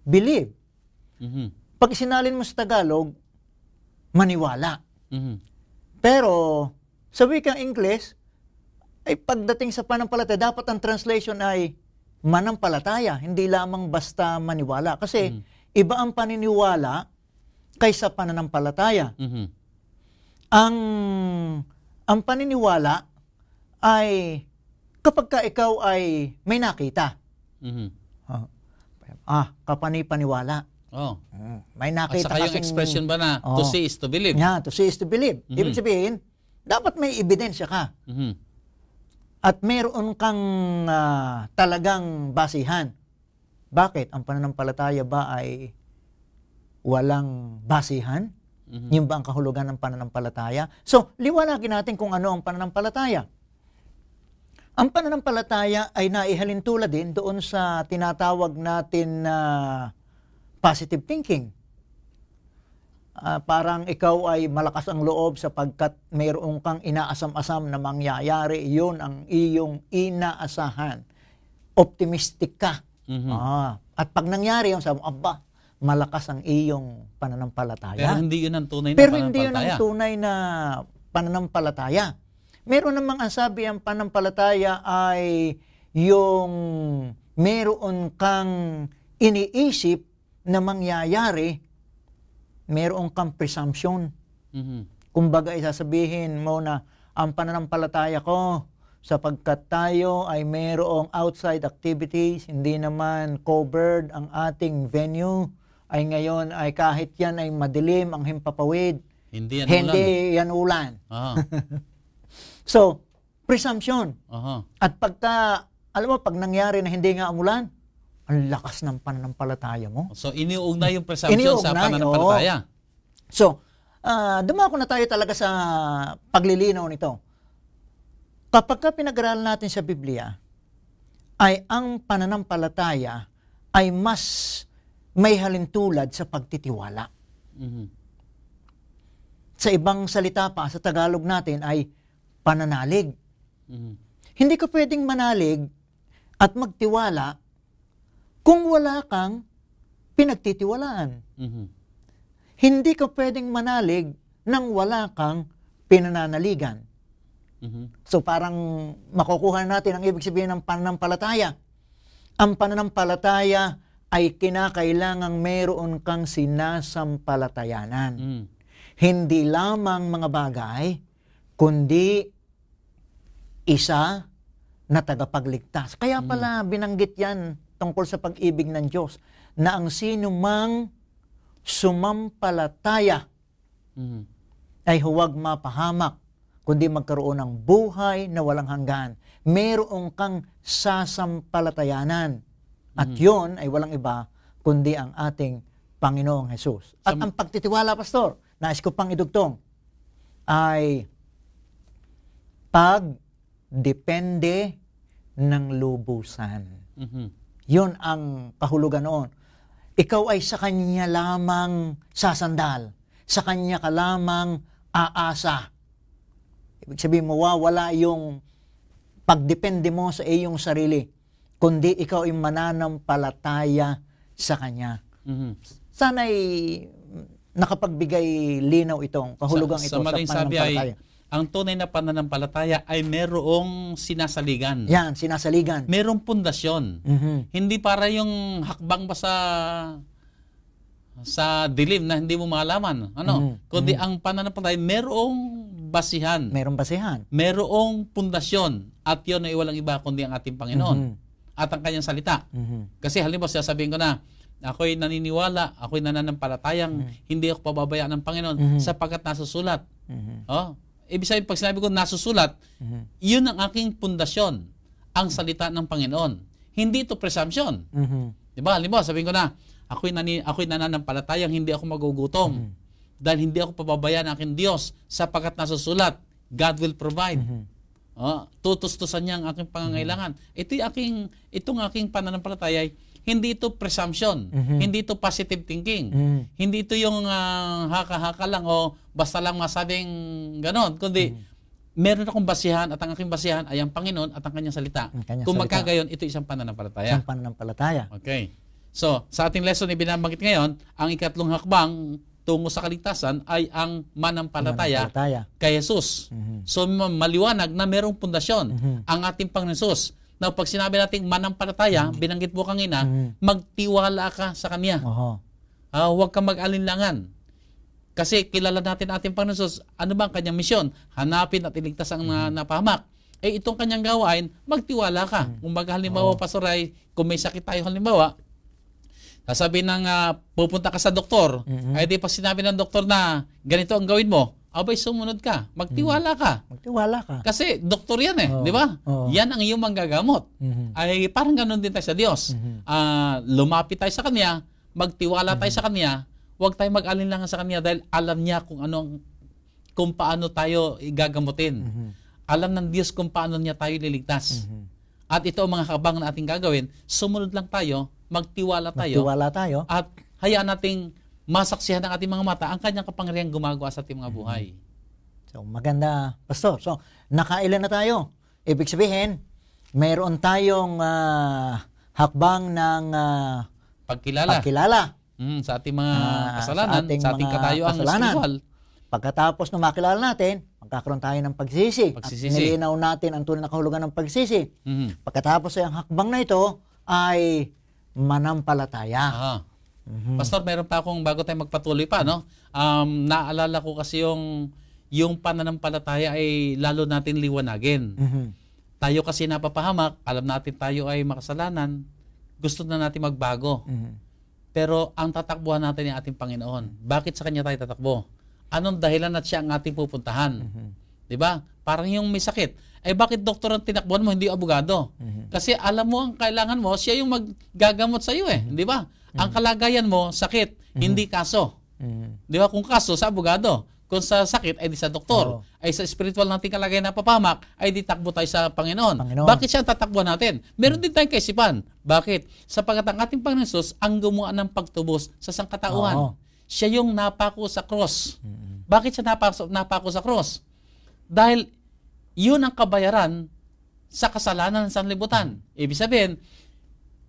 believe. Mm-hmm. Pag isinalin mo sa Tagalog, maniwala. Mm-hmm. Pero sa wikang English, ay pagdating sa panampalataya, dapat ang translation ay manampalataya, hindi lamang basta maniwala. Kasi mm iba ang paniniwala kaysa pananampalataya. Mm-hmm. Ang ang paniniwala ay kapag ka ikaw ay may nakita. Mm-hmm. Oh. Ah, kapanipaniwala. Oh. Mm, may nakita At saka yung expression ba na oh, to see is to believe? Yeah, to see is to believe. Mm-hmm. Ibig sabihin, dapat may ebidensya ka. Mm-hmm at meron kang uh, talagang basihan. Bakit? Ang pananampalataya ba ay walang basihan? Mm-hmm. Yun ba ang kahulugan ng pananampalataya? So, liwanagin natin kung ano ang pananampalataya. Ang pananampalataya ay naihalintula din doon sa tinatawag natin na uh, positive thinking uh, parang ikaw ay malakas ang loob sapagkat mayroong kang inaasam-asam na mangyayari, yun ang iyong inaasahan. Optimistic ka. Mm-hmm. Ah, at pag nangyari yung sabi mo, Abba, malakas ang iyong pananampalataya. Pero hindi yun ang tunay na Pero hindi yun ang tunay na pananampalataya. Meron namang ang sabi ang pananampalataya ay yung meron kang iniisip na mangyayari meron kang presumption. Mm-hmm. Kumbaga, isasabihin mo na, ang pananampalataya ko, sapagkat tayo ay mayroong outside activities, hindi naman covered ang ating venue, ay ngayon ay kahit yan ay madilim ang himpapawid, hindi yan hindi ulan. Yan ulan. uh so, presumption. Aha. At pagka, alam mo, pag nangyari na hindi nga umulan, ang lakas ng pananampalataya mo. So, iniuugnay yung presumption iniuugnay, sa pananampalataya. Oo. So, uh, dumako na tayo talaga sa paglilinaw nito. Kapag ka pinag-aral natin sa Biblia, ay ang pananampalataya ay mas may halintulad sa pagtitiwala. Mm-hmm. Sa ibang salita pa, sa Tagalog natin ay pananalig. Mm-hmm. Hindi ka pwedeng manalig at magtiwala kung wala kang pinagtitiwalaan. Mm-hmm. Hindi ka pwedeng manalig nang wala kang pinananaligan. Mm-hmm. So parang makukuha natin ang ibig sabihin ng pananampalataya. Ang pananampalataya ay kinakailangang mayroon kang sinasampalatayanan. Mm. Hindi lamang mga bagay, kundi isa na tagapagligtas. Kaya mm. pala mm. binanggit yan tungkol sa pag-ibig ng Diyos na ang sino mang sumampalataya mm-hmm. ay huwag mapahamak, kundi magkaroon ng buhay na walang hanggan. Merong kang sasampalatayanan. At mm-hmm. yon ay walang iba kundi ang ating Panginoong Hesus. At Sam- ang pagtitiwala, Pastor, nais ko pang idugtong, ay pagdepende ng lubusan. Mm-hmm. Yun ang kahulugan noon. Ikaw ay sa Kanya lamang sasandal. Sa Kanya ka lamang aasa. Ibig sabihin, mawawala yung pagdepende mo sa iyong sarili, kundi ikaw ay mananampalataya sa Kanya. Mm-hmm. Sana'y nakapagbigay linaw itong kahulugang sa, ito sa, sa pananampalataya. Ay, ang tunay na pananampalataya ay merong sinasaligan. Yan, sinasaligan. Merong pundasyon. Mm-hmm. Hindi para yung hakbang ba sa sa dilim na hindi mo malaman. Ano? Mm-hmm. Kundi mm-hmm. ang pananampalataya merong basihan. Merong basihan. Merong pundasyon. At yun ay walang iba kundi ang ating Panginoon. Mm-hmm. At ang kanyang salita. Mm-hmm. Kasi halimbawa sasabihin ko na, ako'y naniniwala, ako'y nananampalatayang, mm-hmm. hindi ako pababayaan ng Panginoon mm-hmm. sapagkat nasa sulat. Mm-hmm. Oh, Ibig sabihin, pag sinabi ko nasusulat, mm-hmm. yun ang aking pundasyon, ang salita ng Panginoon. Hindi ito presumption. Mm-hmm. Di ba? Halimbawa, sabihin ko na, ako'y, nani, ako'y nananampalatayang hindi ako magugutom mm-hmm. dahil hindi ako pababayaan ng aking Diyos sapagkat nasusulat, God will provide. Mm-hmm. Oh, tutustusan niya ang aking pangangailangan. Mhm. Ito'y aking, itong aking pananampalataya ay hindi ito presumption, mm-hmm. hindi ito positive thinking, mm-hmm. hindi ito yung uh, haka-haka lang o basta lang masabing ganon, kundi mm-hmm. meron akong basihan at ang aking basihan ay ang Panginoon at ang kanyang salita. kanyang Kung magkagayon, ito isang pananampalataya. Isang pananampalataya. Okay. So, sa ating lesson na binabanggit ngayon, ang ikatlong hakbang tungo sa kaligtasan ay ang manampalataya, manampalataya. kay Jesus. Mm-hmm. So, maliwanag na merong pundasyon mm-hmm. ang ating Panginoon Jesus Now, pag sinabi natin manampalataya, mm. binanggit mo kanina, mm. magtiwala ka sa Kanya. Uh-huh. Uh, huwag kang mag-alinlangan. Kasi kilala natin ating Panginoon ano ba ang kanyang misyon? Hanapin at iligtas ang mm-hmm. napahamak. Eh itong kanyang gawain, magtiwala ka. mm Kung baga halimbawa, oh. Pasoray, kung may sakit tayo halimbawa, sasabihin ng uh, pupunta ka sa doktor, mm-hmm. ay eh, di pa sinabi ng doktor na ganito ang gawin mo, abay sumunod ka. Magtiwala mm. ka. Magtiwala ka. Kasi doktor yan eh, Oo. di ba? Oo. Yan ang iyong manggagamot. Mhm. Ay parang ganun din tayo sa Diyos. Mhm. Ah, lumapit tayo sa Kanya, magtiwala tayo mm-hmm. sa Kanya, huwag tayo mag-alinlangan sa Kanya dahil alam niya kung anong kung paano tayo igagamutin. Mhm. Alam ng Diyos kung paano niya tayo liligtas. Mhm. At ito ang mga kabang na ating gagawin, sumunod lang tayo, magtiwala tayo, Magtiwala tayo. at hayaan nating masaksihan ng ating mga mata ang kanyang kapangyarihang gumagawa sa ating mga mm-hmm. buhay. So, maganda, Pastor. So, nakailan na tayo. Ibig sabihin, mayroon tayong uh, hakbang ng uh, pagkilala. pagkilala. Mm, sa ating mga uh, kasalanan, sa ating, sa ating katayuang spiritual. Pagkatapos na makilala natin, magkakaroon tayo ng pagsisi. pagsisisi. At nilinaw natin ang tunay na kahulugan ng pagsisi. Mm-hmm. Pagkatapos ay ang hakbang na ito ay manampalataya. Aha. Mm-hmm. Pastor, meron pa akong bago tayo magpatuloy pa, no? Um, naalala ko kasi yung yung pananampalataya ay lalo natin liwanagin. Mm-hmm. Tayo kasi napapahamak, alam natin tayo ay makasalanan, gusto na natin magbago. Mm-hmm. Pero ang tatakbuhan natin ay ating Panginoon. Bakit sa Kanya tayo tatakbo? Anong dahilan at siya ang ating pupuntahan? Mm-hmm. 'Di ba? Parang yung may sakit. Ay eh, bakit doktor ang tinakbuhan mo, hindi abogado? Mm-hmm. Kasi alam mo ang kailangan mo, siya yung maggagamot sa iyo eh, mm-hmm. 'di ba? Ang mm. kalagayan mo, sakit, mm. hindi kaso. Mm. Di ba? Kung kaso, sa abogado. Kung sa sakit, ay di sa doktor. Oh. Ay sa spiritual nating kalagayan na papamak, ay di takbo tayo sa Panginoon. Panginoon. Bakit siya tatakbuhan natin? Meron mm. din tayong kaisipan. Bakit? Sapagat ang ating Panginoon Jesus ang gumawa ng pagtubos sa sangkatauhan. Oh. Siya yung napako sa cross. Mm-hmm. Bakit siya napako, napako sa cross? Dahil yun ang kabayaran sa kasalanan ng sanlibutan. Ibig sabihin,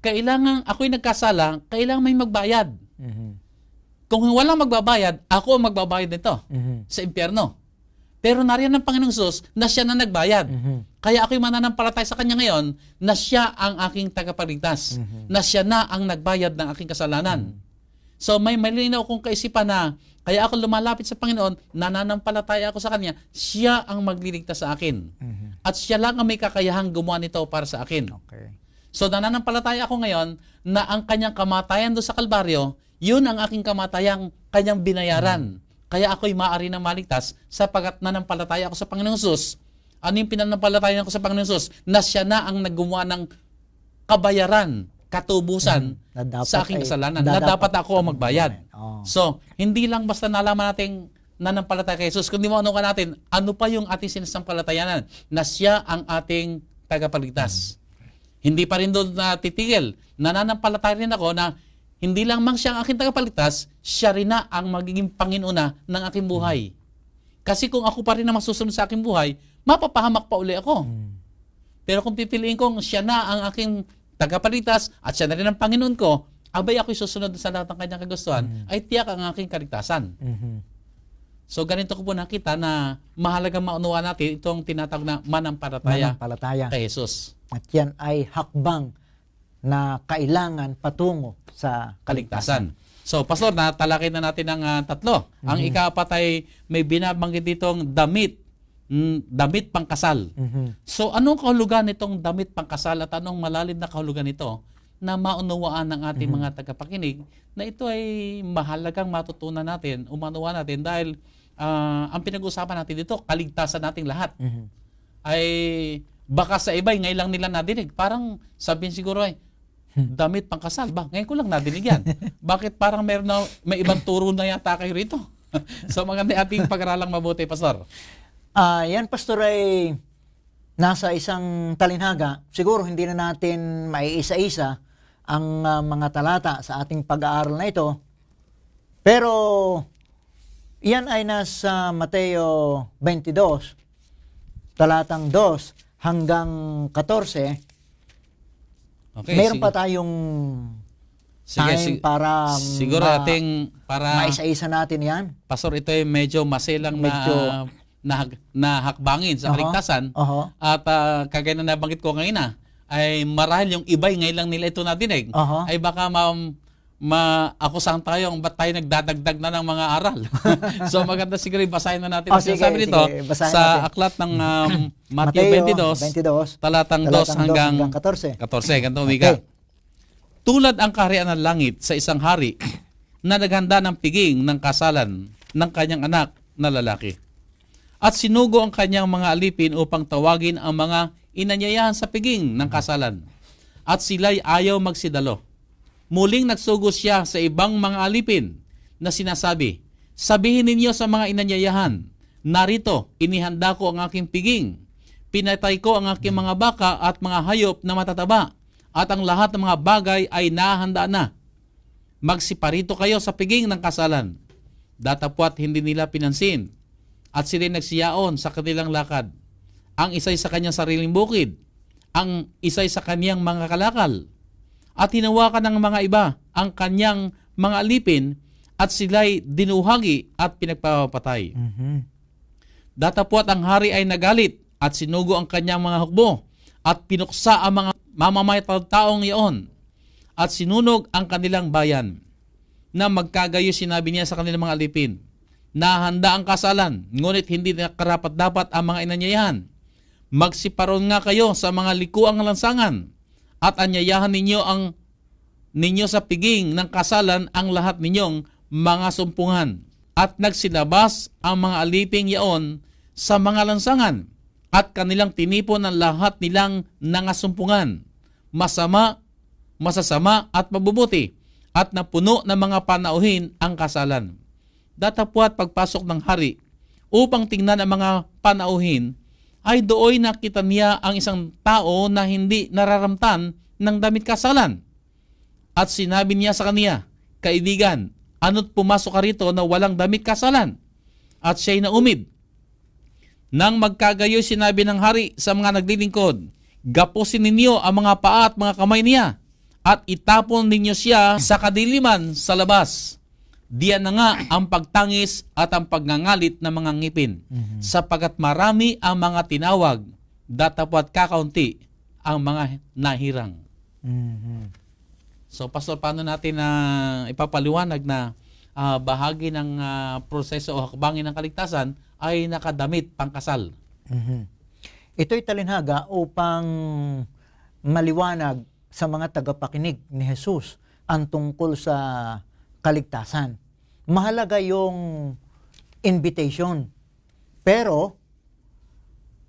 kailangan ako'y nagkasala, kailangan may magbayad. Mm-hmm. Kung walang magbabayad, ako ang magbabayad nito mm-hmm. sa impyerno. Pero nariyan ng Panginoong Sus na siya na nagbayad. Mm-hmm. Kaya ako'y mananampalatay sa Kanya ngayon na siya ang aking tagapagligtas. Mm-hmm. Na siya na ang nagbayad ng aking kasalanan. Mm-hmm. So may malinaw kong kaisipan na kaya ako lumalapit sa Panginoon, nananampalataya ako sa Kanya, siya ang magliligtas sa akin. Mm-hmm. At siya lang ang may kakayahang gumawa nito para sa akin. Okay. So nananampalataya ako ngayon na ang kanyang kamatayan do sa Kalbaryo, yun ang aking kamatayang kanyang binayaran. Hmm. Kaya ako'y maaari ng maligtas sapagat nanampalataya ako sa Panginoong Sus. Ano yung pinanampalataya ko sa Panginoong Sus? Na siya na ang naggumawa ng kabayaran, katubusan hmm. sa aking kasalanan. na, dapat ako ang magbayad. Oh. So, hindi lang basta nalaman natin nanampalataya kay Jesus, kundi mo maano ka natin, ano pa yung ating sinasampalatayanan na siya ang ating tagapagligtas. Hmm. Hindi pa rin doon natitigil. Nananampalataya rin ako na hindi lang mang siya ang aking tagapalitas, siya rin na ang magiging Panginoon ng aking buhay. Kasi kung ako pa rin na masusunod sa aking buhay, mapapahamak pa uli ako. Hmm. Pero kung pipiliin kong siya na ang aking tagapalitas at siya na rin ang Panginoon ko, abay ako'y susunod sa lahat ng kanyang kagustuhan, mm-hmm. ay tiyak ang aking kaligtasan. Mm-hmm. So ganito ko po nakita na mahalaga maunawa natin itong tinatawag na manampalataya, manampalataya. kay Jesus. At yan ay hakbang na kailangan patungo sa kaligtasan. So, Pastor, natalakay na natin ang uh, tatlo. Mm-hmm. Ang mhm. ikaapat ay may binabanggit ditong damit. Mm, damit pangkasal. Mm-hmm. So, anong kahulugan nitong damit pangkasal at anong malalim na kahulugan nito na maunawaan ng ating mm-hmm. mga tagapakinig na ito ay mahalagang matutunan natin, umanuwa natin dahil uh, ang pinag-uusapan natin dito, kaligtasan nating lahat. Mm-hmm. Ay Baka sa iba, ngayon lang nila nadinig. Parang sabihin siguro ay, hmm. damit pangkasal. Ba, ngayon ko lang nadinig yan. Bakit parang meron na, may ibang turo na yata kayo rito? so maganda ating pag-aralang mabuti, Pastor. Uh, yan, Pastor, ay nasa isang talinhaga. Siguro hindi na natin maiisa-isa ang uh, mga talata sa ating pag-aaral na ito. Pero yan ay nasa Mateo 22, talatang 2 hanggang 14, okay, meron sige. pa tayong sige, time sig- para siguro ma- ating para maisa-isa natin 'yan. Pastor, ito ay medyo maselang medyo, na uh, na, na hakbangin sa uh-huh, kaligtasan. Uh-huh. At uh, kagaya na nabanggit ko kanina, ah, ay marahil yung iba ngayon lang nila ito nadinig. Uh-huh. Ay baka ma'am maakusahan tayo kung ba't tayo nagdadagdag na ng mga aral. so maganda siguro basahin na natin. Oh, sige, sabi nito sige, sa natin. aklat ng um, Matthew, Mateo 22, 22, talatang, talatang 2 hanggang, hanggang 14. 14, ganito umiga. Okay. Tulad ang kaharian ng langit sa isang hari na naghanda ng piging ng kasalan ng kanyang anak na lalaki. At sinugo ang kanyang mga alipin upang tawagin ang mga inanyayahan sa piging ng kasalan. At sila'y ayaw magsidalo Muling nagsugo siya sa ibang mga alipin na sinasabi, Sabihin ninyo sa mga inanyayahan, Narito, inihanda ko ang aking piging. Pinatay ko ang aking mga baka at mga hayop na matataba, at ang lahat ng mga bagay ay nahanda na. Magsiparito kayo sa piging ng kasalan. Datapwat hindi nila pinansin, at sila'y nagsiyaon sa kanilang lakad. Ang isa'y sa kanyang sariling bukid, ang isa'y sa kaniyang mga kalakal at hinawakan ng mga iba ang kanyang mga alipin at sila'y dinuhagi at pinagpapatay. Mm-hmm. Datapwat ang hari ay nagalit at sinugo ang kanyang mga hukbo at pinuksa ang mga mamamayat taong iyon at sinunog ang kanilang bayan na magkagayo sinabi niya sa kanilang mga alipin na handa ang kasalan, ngunit hindi na karapat dapat ang mga inanyayan. Magsiparon nga kayo sa mga likuang lansangan at anyayahan ninyo ang ninyo sa piging ng kasalan ang lahat ninyong mga sumpungan at nagsilabas ang mga aliping yaon sa mga lansangan at kanilang tinipon ang lahat nilang nangasumpungan, masama, masasama at mabubuti at napuno ng mga panauhin ang kasalan. Datapwat pagpasok ng hari upang tingnan ang mga panauhin ay dooy nakita niya ang isang tao na hindi nararamtan ng damit kasalan. At sinabi niya sa kaniya, Kaibigan, ano't pumasok ka rito na walang damit kasalan? At siya'y naumid. Nang magkagayo sinabi ng hari sa mga naglilingkod, Gapusin ninyo ang mga paa at mga kamay niya at itapon ninyo siya sa kadiliman sa labas diyan na nga ang pagtangis at ang pagngangalit ng mga ngipin. Mm-hmm. Sapagat marami ang mga tinawag, datapwat kakaunti ang mga nahirang. Mm-hmm. So, Pastor, paano natin na uh, ipapaliwanag na uh, bahagi ng uh, proseso o hakbangin ng kaligtasan ay nakadamit pangkasal? Mm-hmm. Ito'y talinhaga upang maliwanag sa mga tagapakinig ni Jesus ang tungkol sa kaligtasan. Mahalaga yung invitation. Pero,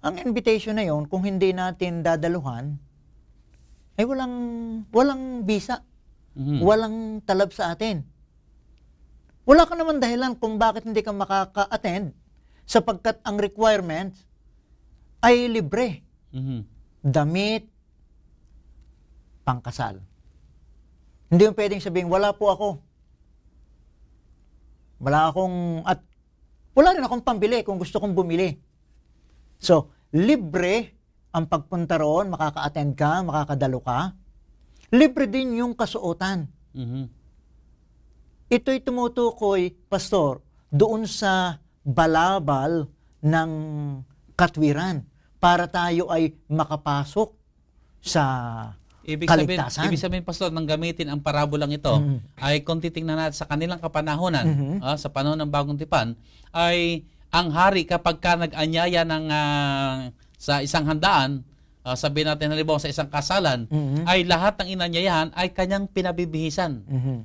ang invitation na yon kung hindi natin dadaluhan, ay walang, walang visa. Mm-hmm. Walang talab sa atin. Wala ka naman dahilan kung bakit hindi ka makaka-attend sapagkat ang requirements ay libre. Mm-hmm. Damit, pangkasal. Hindi yung pwedeng sabihin, wala po ako. Wala akong, at wala rin akong pambili kung gusto kong bumili. So, libre ang pagpunta roon, makaka-attend ka, makakadalo ka. Libre din yung kasuotan. Mm-hmm. Ito'y tumutukoy, Pastor, doon sa balabal ng katwiran para tayo ay makapasok sa Ibig kaligtasan. Sabihin, ibig sabihin, Pastor, nang gamitin ang parabolang ito, mm-hmm. ay kung titingnan natin sa kanilang kapanahonan, mm-hmm. uh, sa panahon ng Bagong Tipan, ay ang hari kapag ka nag-anyaya ng, uh, sa isang handaan, uh, sabihin natin halimbawa sa isang kasalan, mm-hmm. ay lahat ng inanyayahan ay kanyang pinabibihisan. Mm-hmm.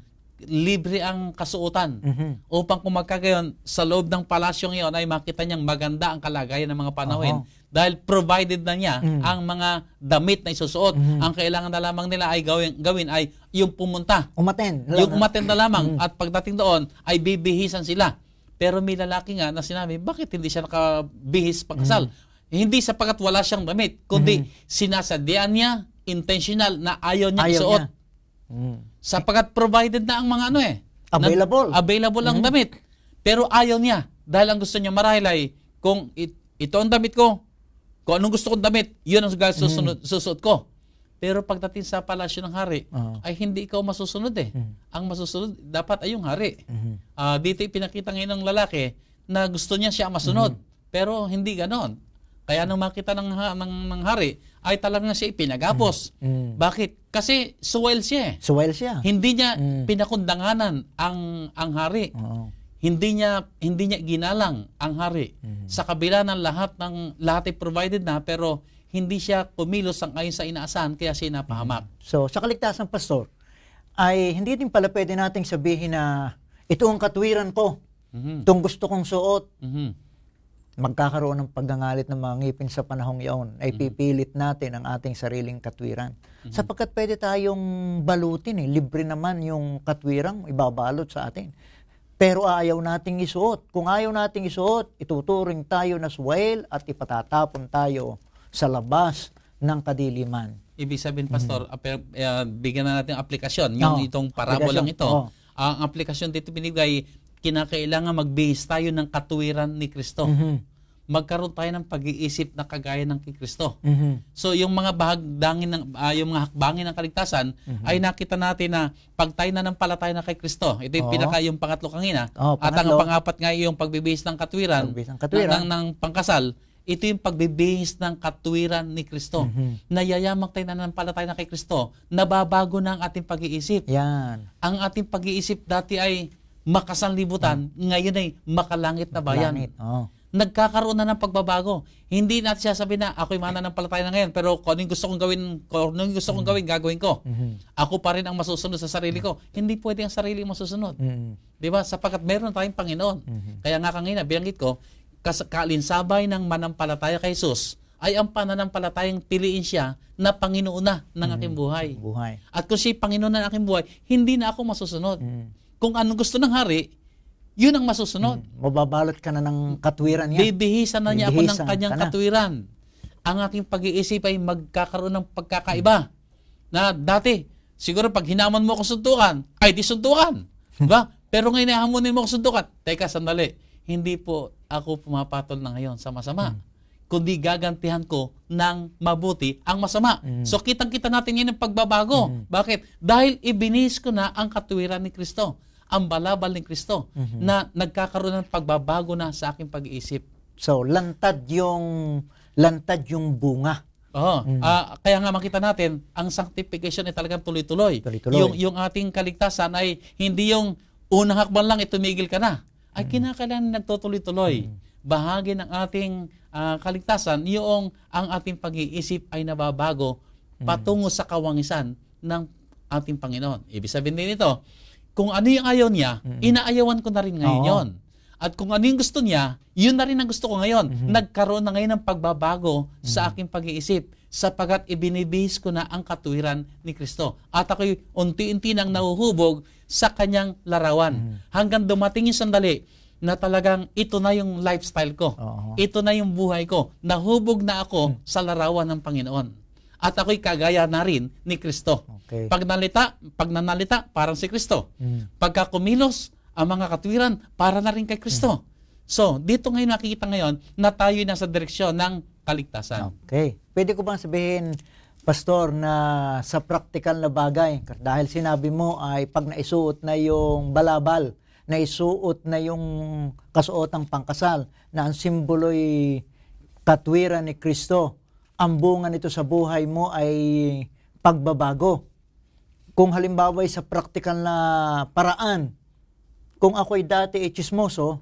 Libre ang kasuotan mm-hmm. upang kumagkagayon sa loob ng palasyong iyon ay makita niyang maganda ang kalagayan ng mga panahon. Uh-huh dahil provided na niya mm. ang mga damit na isusuot. Mm-hmm. Ang kailangan na lamang nila ay gawin, gawin ay yung pumunta. Umaten. Yung umaten na lamang mm. at pagdating doon ay bibihisan sila. Pero may lalaki nga na sinabi, bakit hindi siya nakabihis pagkasal? Mm. Hindi sapagkat wala siyang damit, kundi mm-hmm. sinasadya niya, intentional na ayaw niya ayaw isuot. Niya. Mm. Sapagkat provided na ang mga ano eh. Available. Na, available mm-hmm. ang damit. Pero ayaw niya dahil ang gusto niya marahil ay kung it, ito ang damit ko, kung anong gusto kong damit, yun ang mm. susunod, mm-hmm. ko. Pero pagdating sa palasyo ng hari, uh-huh. ay hindi ikaw masusunod eh. Mm-hmm. Ang masusunod dapat ay yung hari. Mm-hmm. Uh, dito ipinakita ngayon ng lalaki na gusto niya siya masunod. Mm-hmm. Pero hindi ganon. Kaya nung makita ng, ha, ng, ng hari, ay talagang siya ipinagapos. Mm-hmm. Mm. Bakit? Kasi suwel siya eh. Suwel siya. Hindi niya mm-hmm. pinakundanganan ang, ang hari. Uh-huh hindi niya hindi niya ginalang ang hari mm-hmm. sa kabila ng lahat ng lahat ay provided na pero hindi siya kumilos ang ayon sa inaasahan kaya siya napahamak. Mm-hmm. So sa kaligtasan pastor ay hindi din pala pwede nating sabihin na ito ang katwiran ko. Mm-hmm. Itong gusto kong suot. Mm-hmm. Magkakaroon ng paggangalit ng mga ngipin sa panahong iyon ay mm pipilit natin ang ating sariling katwiran. Mm-hmm. Sapagkat pwede tayong balutin eh. Libre naman yung katwirang ibabalot sa atin. Pero ayaw nating isuot. Kung ayaw nating isuot, ituturing tayo na suwail at ipatatapon tayo sa labas ng kadiliman. Ibig sabihin, Pastor, mm-hmm. uh, bigyan na natin aplikasyon. Yung oh, itong parabolang ito. Oh. Ang aplikasyon dito binigay, kinakailangan mag-base tayo ng katuwiran ni Kristo. Mm-hmm magkaroon tayo ng pag-iisip na kagaya ng kay Kristo. Mm-hmm. So yung mga bahagdangin ng uh, yung mga hakbangin ng kaligtasan mm-hmm. ay nakita natin na pag na ng palatay na kay Kristo. Ito yung Oo. pinaka yung pangatlo kanina. Oo, pangatlo. At ang pangapat nga yung pagbibihis ng katwiran, pagbibihis ng, katwiran. Ng, ng, ng pangkasal ito yung pagbibihis ng katwiran ni Kristo. Mm-hmm. Nayayamak tayo na ng palatay na kay Kristo. Nababago na ang ating pag-iisip. Yan. Ang ating pag-iisip dati ay makasanlibutan, hmm. ngayon ay makalangit na bayan. oh nagkakaroon na ng pagbabago. Hindi natin sabihin na ako'y mananampalataya na ngayon pero kung anong gusto kong gawin, kung anong gusto kong mm-hmm. gawin, gagawin ko. Mm-hmm. Ako pa rin ang masusunod sa sarili ko. Mm-hmm. Hindi pwede ang sarili masusunod. 'Di ba? Sapagkat meron tayong Panginoon. Kaya nga kanina binanggit ko, kas- kalinsabay ng manampalataya kay Jesus ay ang pananampalatayang piliin siya na Panginoon na ng aking buhay. buhay. At kung siya Panginoon na ng aking buhay, hindi na ako masusunod. Kung anong gusto ng hari, yun ang masusunod. Hmm. Mababalot ka na ng katwiran niya. Bibihisan na niya Bibihisan ako ng kanyang ka katwiran. Ang ating pag-iisip ay magkakaroon ng pagkakaiba. Na dati, siguro pag hinaman mo ako suntukan, ay di suntukan. Diba? Pero ngayon hamunin mo ako suntukan. Teka, sandali. Hindi po ako pumapatol na ngayon sa masama. Hmm. Kundi gagantihan ko ng mabuti ang masama. Hmm. So kitang-kita natin ngayon ang pagbabago. Hmm. Bakit? Dahil ibinis ko na ang katwiran ni Kristo ang balabal ni Kristo mm-hmm. na nagkakaroon ng pagbabago na sa aking pag-iisip. So, lantad yung lantad yung bunga. Oo. Mm. Uh, kaya nga makita natin, ang sanctification ay talagang tuloy-tuloy. tuloy-tuloy. Yung, yung ating kaligtasan ay hindi yung unang hakbang lang itumigil ka na. Ay mm. kinakailangan nagtutuloy-tuloy. Mm. Bahagi ng ating uh, kaligtasan, yung ang ating pag-iisip ay nababago mm. patungo sa kawangisan ng ating Panginoon. Ibig sabihin din ito, kung ano yung ayaw niya, mm-hmm. inaayawan ko na rin ngayon Oo. yun. At kung ano yung gusto niya, yun na rin ang gusto ko ngayon. Mm-hmm. Nagkaroon na ngayon ng pagbabago mm-hmm. sa aking pag-iisip sapagat ibinibase ko na ang katuwiran ni Kristo. At ako'y unti-unti nang nahuhubog sa kanyang larawan. Mm-hmm. Hanggang dumating yung sandali na talagang ito na yung lifestyle ko. Uh-huh. Ito na yung buhay ko. Nahubog na ako mm-hmm. sa larawan ng Panginoon at ako'y kagaya na rin ni Kristo. Okay. Pag nalita, pag nanalita, parang si Kristo. Mm. Pagka kumilos, ang mga katwiran, para na rin kay Kristo. Mm. So, dito ngayon nakikita ngayon na tayo nasa direksyon ng kaligtasan. Okay. Pwede ko bang sabihin, Pastor, na sa practical na bagay, dahil sinabi mo ay pag naisuot na yung balabal, naisuot na yung kasuotang pangkasal, na ang simbolo'y katwiran ni Kristo, ang bunga nito sa buhay mo ay pagbabago. Kung halimbawa ay sa praktikal na paraan, kung ako ay dati ay chismoso,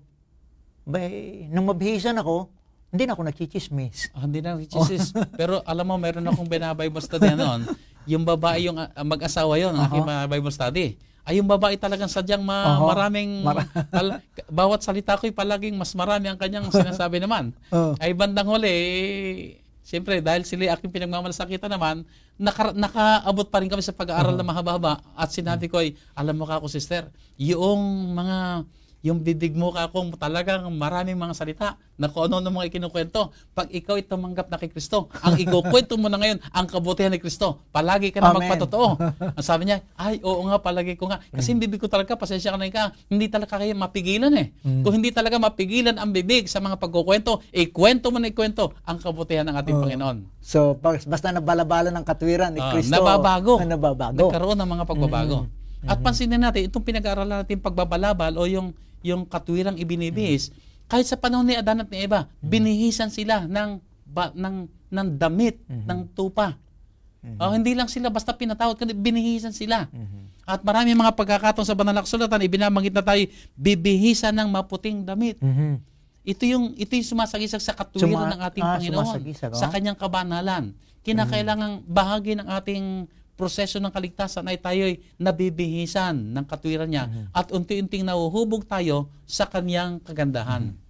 bay, nung mabihisan ako, hindi na ako nagchichismis. Oh, hindi na nagchichismis. Oh. Pero alam mo, meron akong binabible study noon. Yung babae, yung ah, mag-asawa yon ang uh-huh. aking study. Ay, yung babae talagang sadyang ma- uh-huh. maraming, Mar- tal- bawat salita ko'y palaging mas marami ang kanyang sinasabi naman. Uh-huh. Ay, bandang huli, Siyempre, dahil sila aking pinagmamalasakitan naman, naka, nakaabot pa rin kami sa pag-aaral uh-huh. na mahaba-haba. At sinabi mm-hmm. ko ay, alam mo ka ako, sister, yung mga yung bibig mo ka kung talagang maraming mga salita na kung ano-ano mga ikinukwento. Pag ikaw ay tumanggap na kay Kristo, ang ikukwento mo na ngayon, ang kabutihan ni Kristo. Palagi ka na Amen. magpatotoo. Ang sabi niya, ay, oo nga, palagi ko nga. Kasi yung mm. bibig ko talaga, pasensya ka na ka, hindi talaga kaya mapigilan eh. Mm. Kung hindi talaga mapigilan ang bibig sa mga pagkukwento, ikwento mo na ikwento ang kabutihan ng ating oh. Panginoon. So, basta nabalabala ng katwiran ni ah, Kristo, uh, nababago. Na ah, nababago. Nagkaroon ng mga pagbabago. Mm. At mm-hmm. pansinin natin, itong pinag-aaralan natin pagbabalabal o yung yung katwirang ibinibihis. Mm-hmm. Kahit sa panahon ni Adan at ni Eva, mm-hmm. binihisan sila ng ba, ng ng damit, mm-hmm. ng tupa. Mm-hmm. Oh, hindi lang sila basta pinatawad, kundi binihisan sila. Mm-hmm. At marami mga pagkakataon sa banal na kasulatan, ibinabanggit na tayo, bibihisan ng maputing damit. Mm-hmm. Ito yung ito yung sumasagisag sa katuwiran Suma- ng ating ah, Panginoon, sa oh. kanyang kabanalan. Kinakailangang mm-hmm. bahagi ng ating proseso ng kaligtasan ay tayo'y nabibihisan ng katwiran niya mm-hmm. at unti-unting nauhubog tayo sa kaniyang kagandahan. Mm-hmm.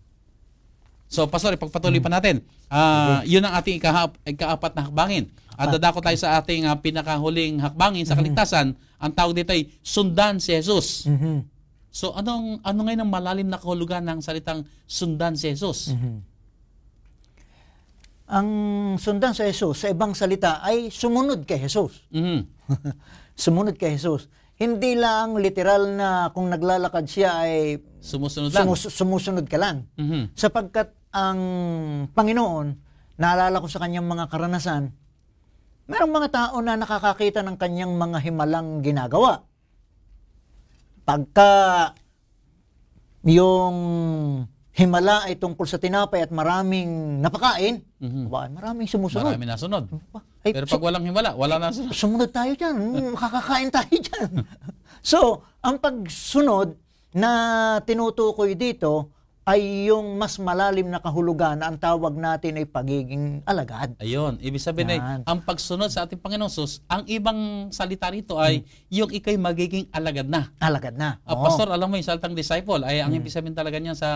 So, pastor, ipagpatuloy pa mhm. natin. Uh, ah, okay. Yun ang ating ikahap, ikaapat na hakbangin. At dadako tayo sa ating uh, pinakahuling hakbangin sa mhm. kaligtasan. Mm-hmm. Ang tawag dito ay sundan si Jesus. Mm-hmm. So, anong, ano ngayon ang malalim na kahulugan ng salitang sundan si Jesus? Mm-hmm ang sundan sa Jesus, sa ibang salita, ay sumunod kay Jesus. Mm-hmm. sumunod kay Jesus. Hindi lang literal na kung naglalakad siya ay sumusunod, lang. Sumus- sumusunod ka lang. Mm-hmm. Sapagkat ang Panginoon, naalala ko sa kanyang mga karanasan, merong mga tao na nakakakita ng kanyang mga himalang ginagawa. Pagka yung himala ay tungkol sa tinapay at maraming napakain, mm-hmm. ba, maraming sumusunod. Maraming nasunod. Ay, Pero pag walang himala, wala na sunod. Sumunod tayo dyan. Makakakain mm, tayo dyan. so, ang pagsunod na tinutukoy dito ay yung mas malalim na kahulugan na ang tawag natin ay pagiging alagad. Ayun. Ibig sabihin ay, ang pagsunod sa ating Panginoong Sus, ang ibang salita rito ay hmm. yung ikay magiging alagad na. Alagad na. Uh, Pastor, alam mo yung salitang disciple ay ang hmm. ibig sabihin talaga niya sa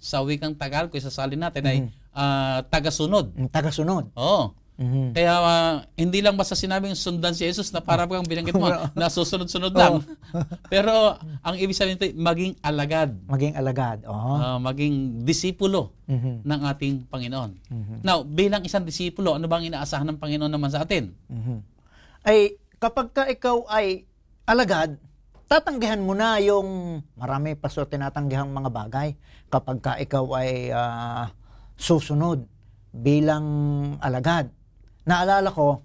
sa wikang Tagalog, isasalin natin mm-hmm. ay uh, tagasunod. Mm, tagasunod. Oo. Mm-hmm. Kaya uh, hindi lang basta sinabing sundan si Jesus na para bang binanggit mo, nasusunod-sunod lang. Pero ang ibig sabihin ito, maging alagad. Maging alagad, oo. Oh. Uh, maging disipulo mm-hmm. ng ating Panginoon. Mm-hmm. Now, bilang isang disipulo, ano bang inaasahan ng Panginoon naman sa atin? Mm-hmm. Ay, kapag ka ikaw ay alagad, tatanggihan mo na yung marami pa so tinatanggihang mga bagay kapag ka ikaw ay uh, susunod bilang alagad. Naalala ko,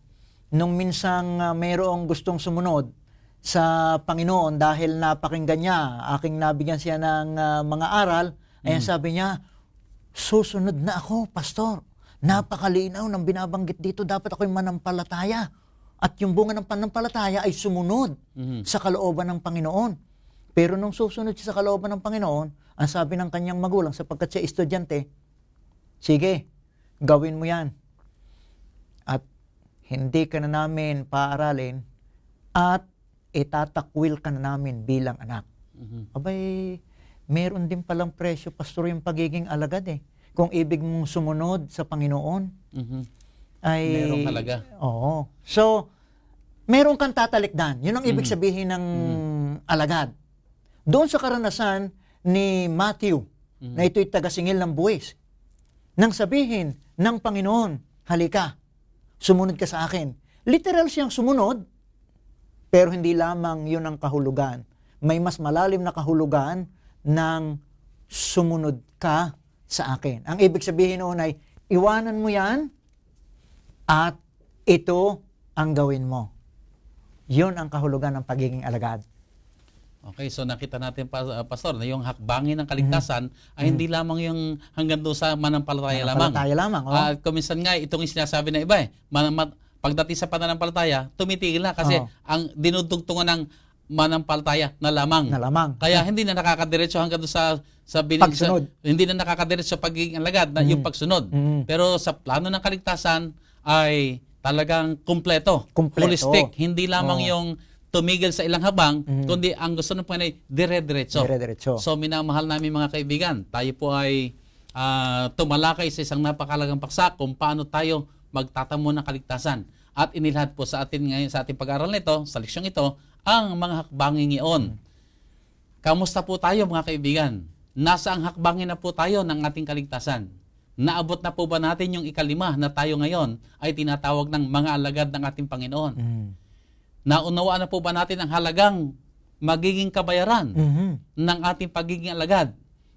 nung minsang uh, mayroong gustong sumunod sa Panginoon dahil napakinggan niya, aking nabigyan siya ng uh, mga aral, mm. ayan sabi niya, susunod na ako, pastor. Napakalinaw ng binabanggit dito, dapat ako'y manampalataya. At yung bunga ng pananampalataya ay sumunod mm-hmm. sa kalooban ng Panginoon. Pero nung susunod siya sa kalooban ng Panginoon, ang sabi ng kanyang magulang sapagkat siya estudyante, sige, gawin mo yan. At hindi ka na namin paaralin at itatakwil ka na namin bilang anak. Mm-hmm. Abay, meron din palang presyo, pastor, yung pagiging alagad eh. Kung ibig mong sumunod sa Panginoon. Mm-hmm ay... Merong halaga. Oo. So, meron kang tatalikdan. Yun ang ibig mm. sabihin ng mm. alagad. Doon sa karanasan ni Matthew, mm. na ito'y tagasingil ng buwis, nang sabihin ng Panginoon, halika, sumunod ka sa akin. Literal siyang sumunod, pero hindi lamang yun ang kahulugan. May mas malalim na kahulugan ng sumunod ka sa akin. Ang ibig sabihin noon ay, iwanan mo yan, at ito ang gawin mo. Yun ang kahulugan ng pagiging alagad. Okay, so nakita natin, ah, Pastor, na yung hakbangin ng kaligtasan mm-hmm. ay hindi mhm. lamang yung hanggang doon sa manampalataya, manampalataya lamang. lamang. Oh. Uh, kuminsan nga, itong sinasabi na iba eh, manamat, pagdating sa pananampalataya, tumitigil na kasi oh. ang dinudugtungan ng manampalataya na lamang. Na lamang. Kaya hindi na nakakadiretso hanggang doon sa sa, binin, pagsunod. sa hindi na nakakadiretso sa pagiging alagad na mm. yung mhm. pagsunod. Mm. Pero sa plano ng kaligtasan, ay talagang kumpleto, kumpleto. holistic. Hindi lamang oh. yung tumigil sa ilang habang, mm-hmm. kundi ang gusto ng Panginoon ay dire-diretso. dire-diretso. So minamahal namin mga kaibigan, tayo po ay uh, tumalakay sa isang napakalagang paksa kung paano tayo magtatamo ng kaligtasan. At inilhad po sa atin ngayon sa ating pag-aaral nito, sa leksyong ito, ang mga hakbangin iyon. Mhm. Kamusta po tayo mga kaibigan? Nasa ang hakbangin na po tayo ng ating kaligtasan? naabot na po ba natin yung ikalima na tayo ngayon ay tinatawag ng mga alagad ng ating Panginoon? Mm. Naunawaan na po ba natin ang halagang magiging kabayaran mm-hmm. ng ating pagiging alagad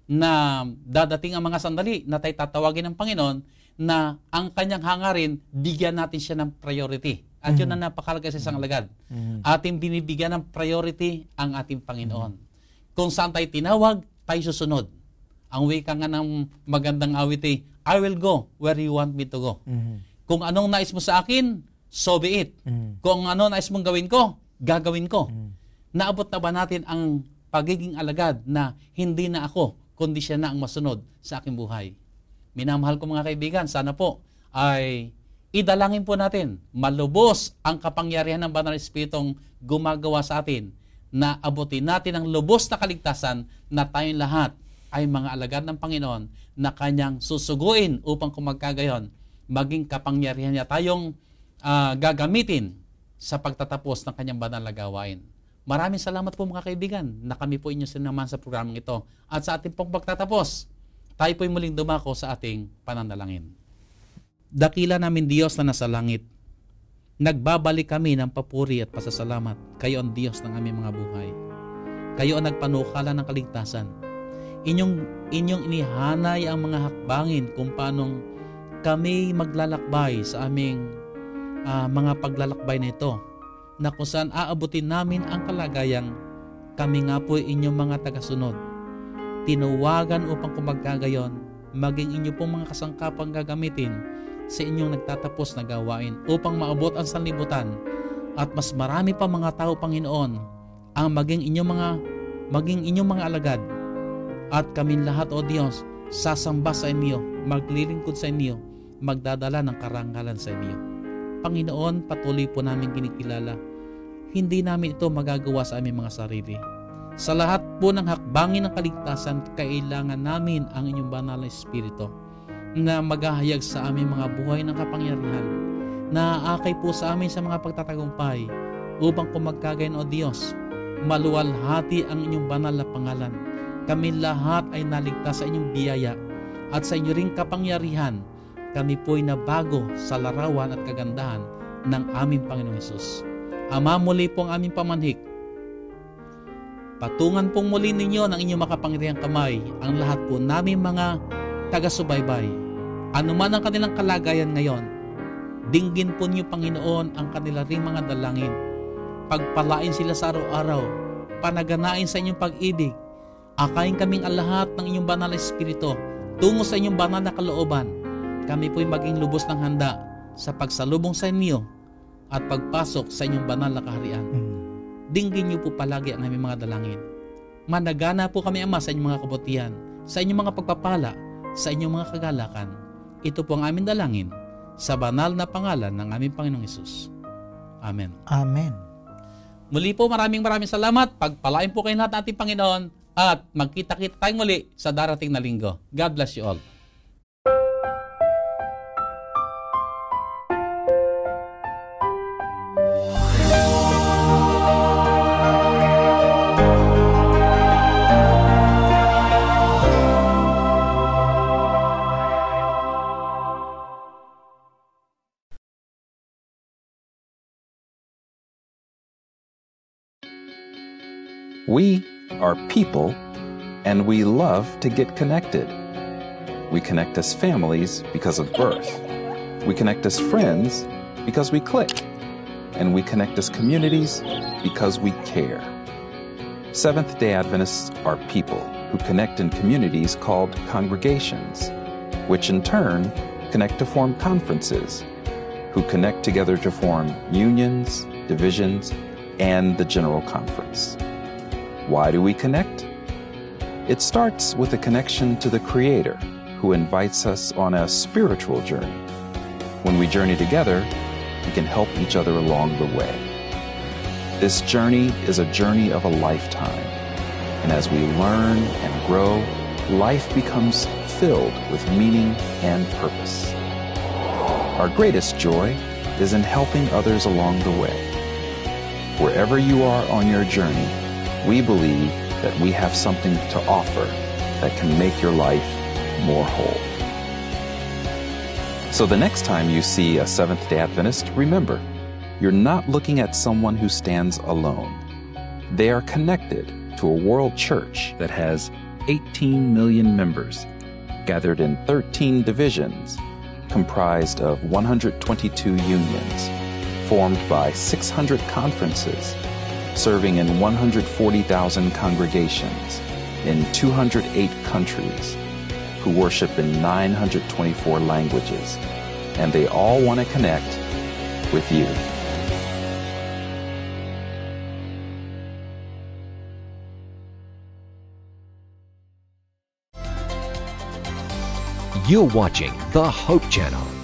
na dadating ang mga sandali na tayo tatawagin ng Panginoon na ang kanyang hangarin, bigyan natin siya ng priority. At mm-hmm. yun ang napakalaga sa isang mm-hmm. alagad. Mm-hmm. Ating binibigyan ng priority ang ating Panginoon. Mm-hmm. Kung saan tayo tinawag, tayo susunod. Ang wika nga ng magandang awit ay, I will go where you want me to go. Mm-hmm. Kung anong nais mo sa akin, so be it. Mm-hmm. Kung ano nais mong gawin ko, gagawin ko. Mm-hmm. Naabot na ba natin ang pagiging alagad na hindi na ako, kundi siya na ang masunod sa aking buhay? Minamahal ko mga kaibigan, sana po ay idalangin po natin malubos ang kapangyarihan ng Banal Espiritong gumagawa sa atin na abutin natin ang lubos na kaligtasan na tayong lahat ay mga alagad ng Panginoon na kanyang susuguin upang kumagkagayon maging kapangyarihan niya tayong uh, gagamitin sa pagtatapos ng kanyang banal na gawain. Maraming salamat po mga kaibigan na kami po inyo sinamahan sa programang ito. At sa ating pong pagtatapos, tayo po'y muling dumako sa ating pananalangin. Dakila namin Diyos na nasa langit, nagbabalik kami ng papuri at pasasalamat. Kayo ang Diyos ng aming mga buhay. Kayo ang nagpanukala ng kaligtasan Inyong, inyong inihanay ang mga hakbangin kung paanong kami maglalakbay sa aming uh, mga paglalakbay na ito na kung saan aabutin namin ang kalagayang kami nga po inyong mga tagasunod. Tinawagan upang kumagkagayon, maging inyo pong mga kasangkapang gagamitin sa inyong nagtatapos na gawain upang maabot ang sanlibutan at mas marami pa mga tao Panginoon ang maging inyong mga maging inyong mga alagad at kaming lahat, O Diyos, sasamba sa inyo, maglilingkod sa inyo, magdadala ng karangalan sa inyo. Panginoon, patuloy po namin kinikilala. Hindi namin ito magagawa sa aming mga sarili. Sa lahat po ng hakbangin ng kaligtasan, kailangan namin ang inyong banal na Espiritu na maghahayag sa aming mga buhay ng kapangyarihan, na aakay po sa amin sa mga pagtatagumpay upang kumagkagayin o Diyos, maluwalhati ang inyong banal na pangalan kami lahat ay naligtas sa inyong biyaya at sa inyong ring kapangyarihan. Kami po ay nabago sa larawan at kagandahan ng aming Panginoong Hesus. Ama, muli po ang aming pamanhik. Patungan pong muli ninyo ng inyong makapangyarihang kamay ang lahat po naming mga taga-subaybay. Ano man ang kanilang kalagayan ngayon, dinggin po niyo Panginoon ang kanila ring mga dalangin. Pagpalain sila sa araw-araw, panaganain sa inyong pag-ibig, Akayin kaming ang ng inyong banal na espiritu tungo sa inyong banal na kalooban. Kami po'y maging lubos ng handa sa pagsalubong sa inyo at pagpasok sa inyong banal na kaharian. Mm. Dinggin niyo po palagi ang aming mga dalangin. Managana po kami, Ama, sa inyong mga kabutihan, sa inyong mga pagpapala, sa inyong mga kagalakan. Ito po ang aming dalangin sa banal na pangalan ng aming Panginoong Isus. Amen. Amen. Muli po maraming maraming salamat. Pagpalain po kayo lahat ating Panginoon at magkita-kita tayong muli sa darating na linggo. God bless you all. We are people, and we love to get connected. We connect as families because of birth. We connect as friends because we click. And we connect as communities because we care. Seventh day Adventists are people who connect in communities called congregations, which in turn connect to form conferences, who connect together to form unions, divisions, and the General Conference. Why do we connect? It starts with a connection to the Creator, who invites us on a spiritual journey. When we journey together, we can help each other along the way. This journey is a journey of a lifetime. And as we learn and grow, life becomes filled with meaning and purpose. Our greatest joy is in helping others along the way. Wherever you are on your journey, we believe that we have something to offer that can make your life more whole. So the next time you see a Seventh day Adventist, remember, you're not looking at someone who stands alone. They are connected to a world church that has 18 million members, gathered in 13 divisions, comprised of 122 unions, formed by 600 conferences serving in 140,000 congregations in 208 countries who worship in 924 languages, and they all want to connect with you. You're watching The Hope Channel.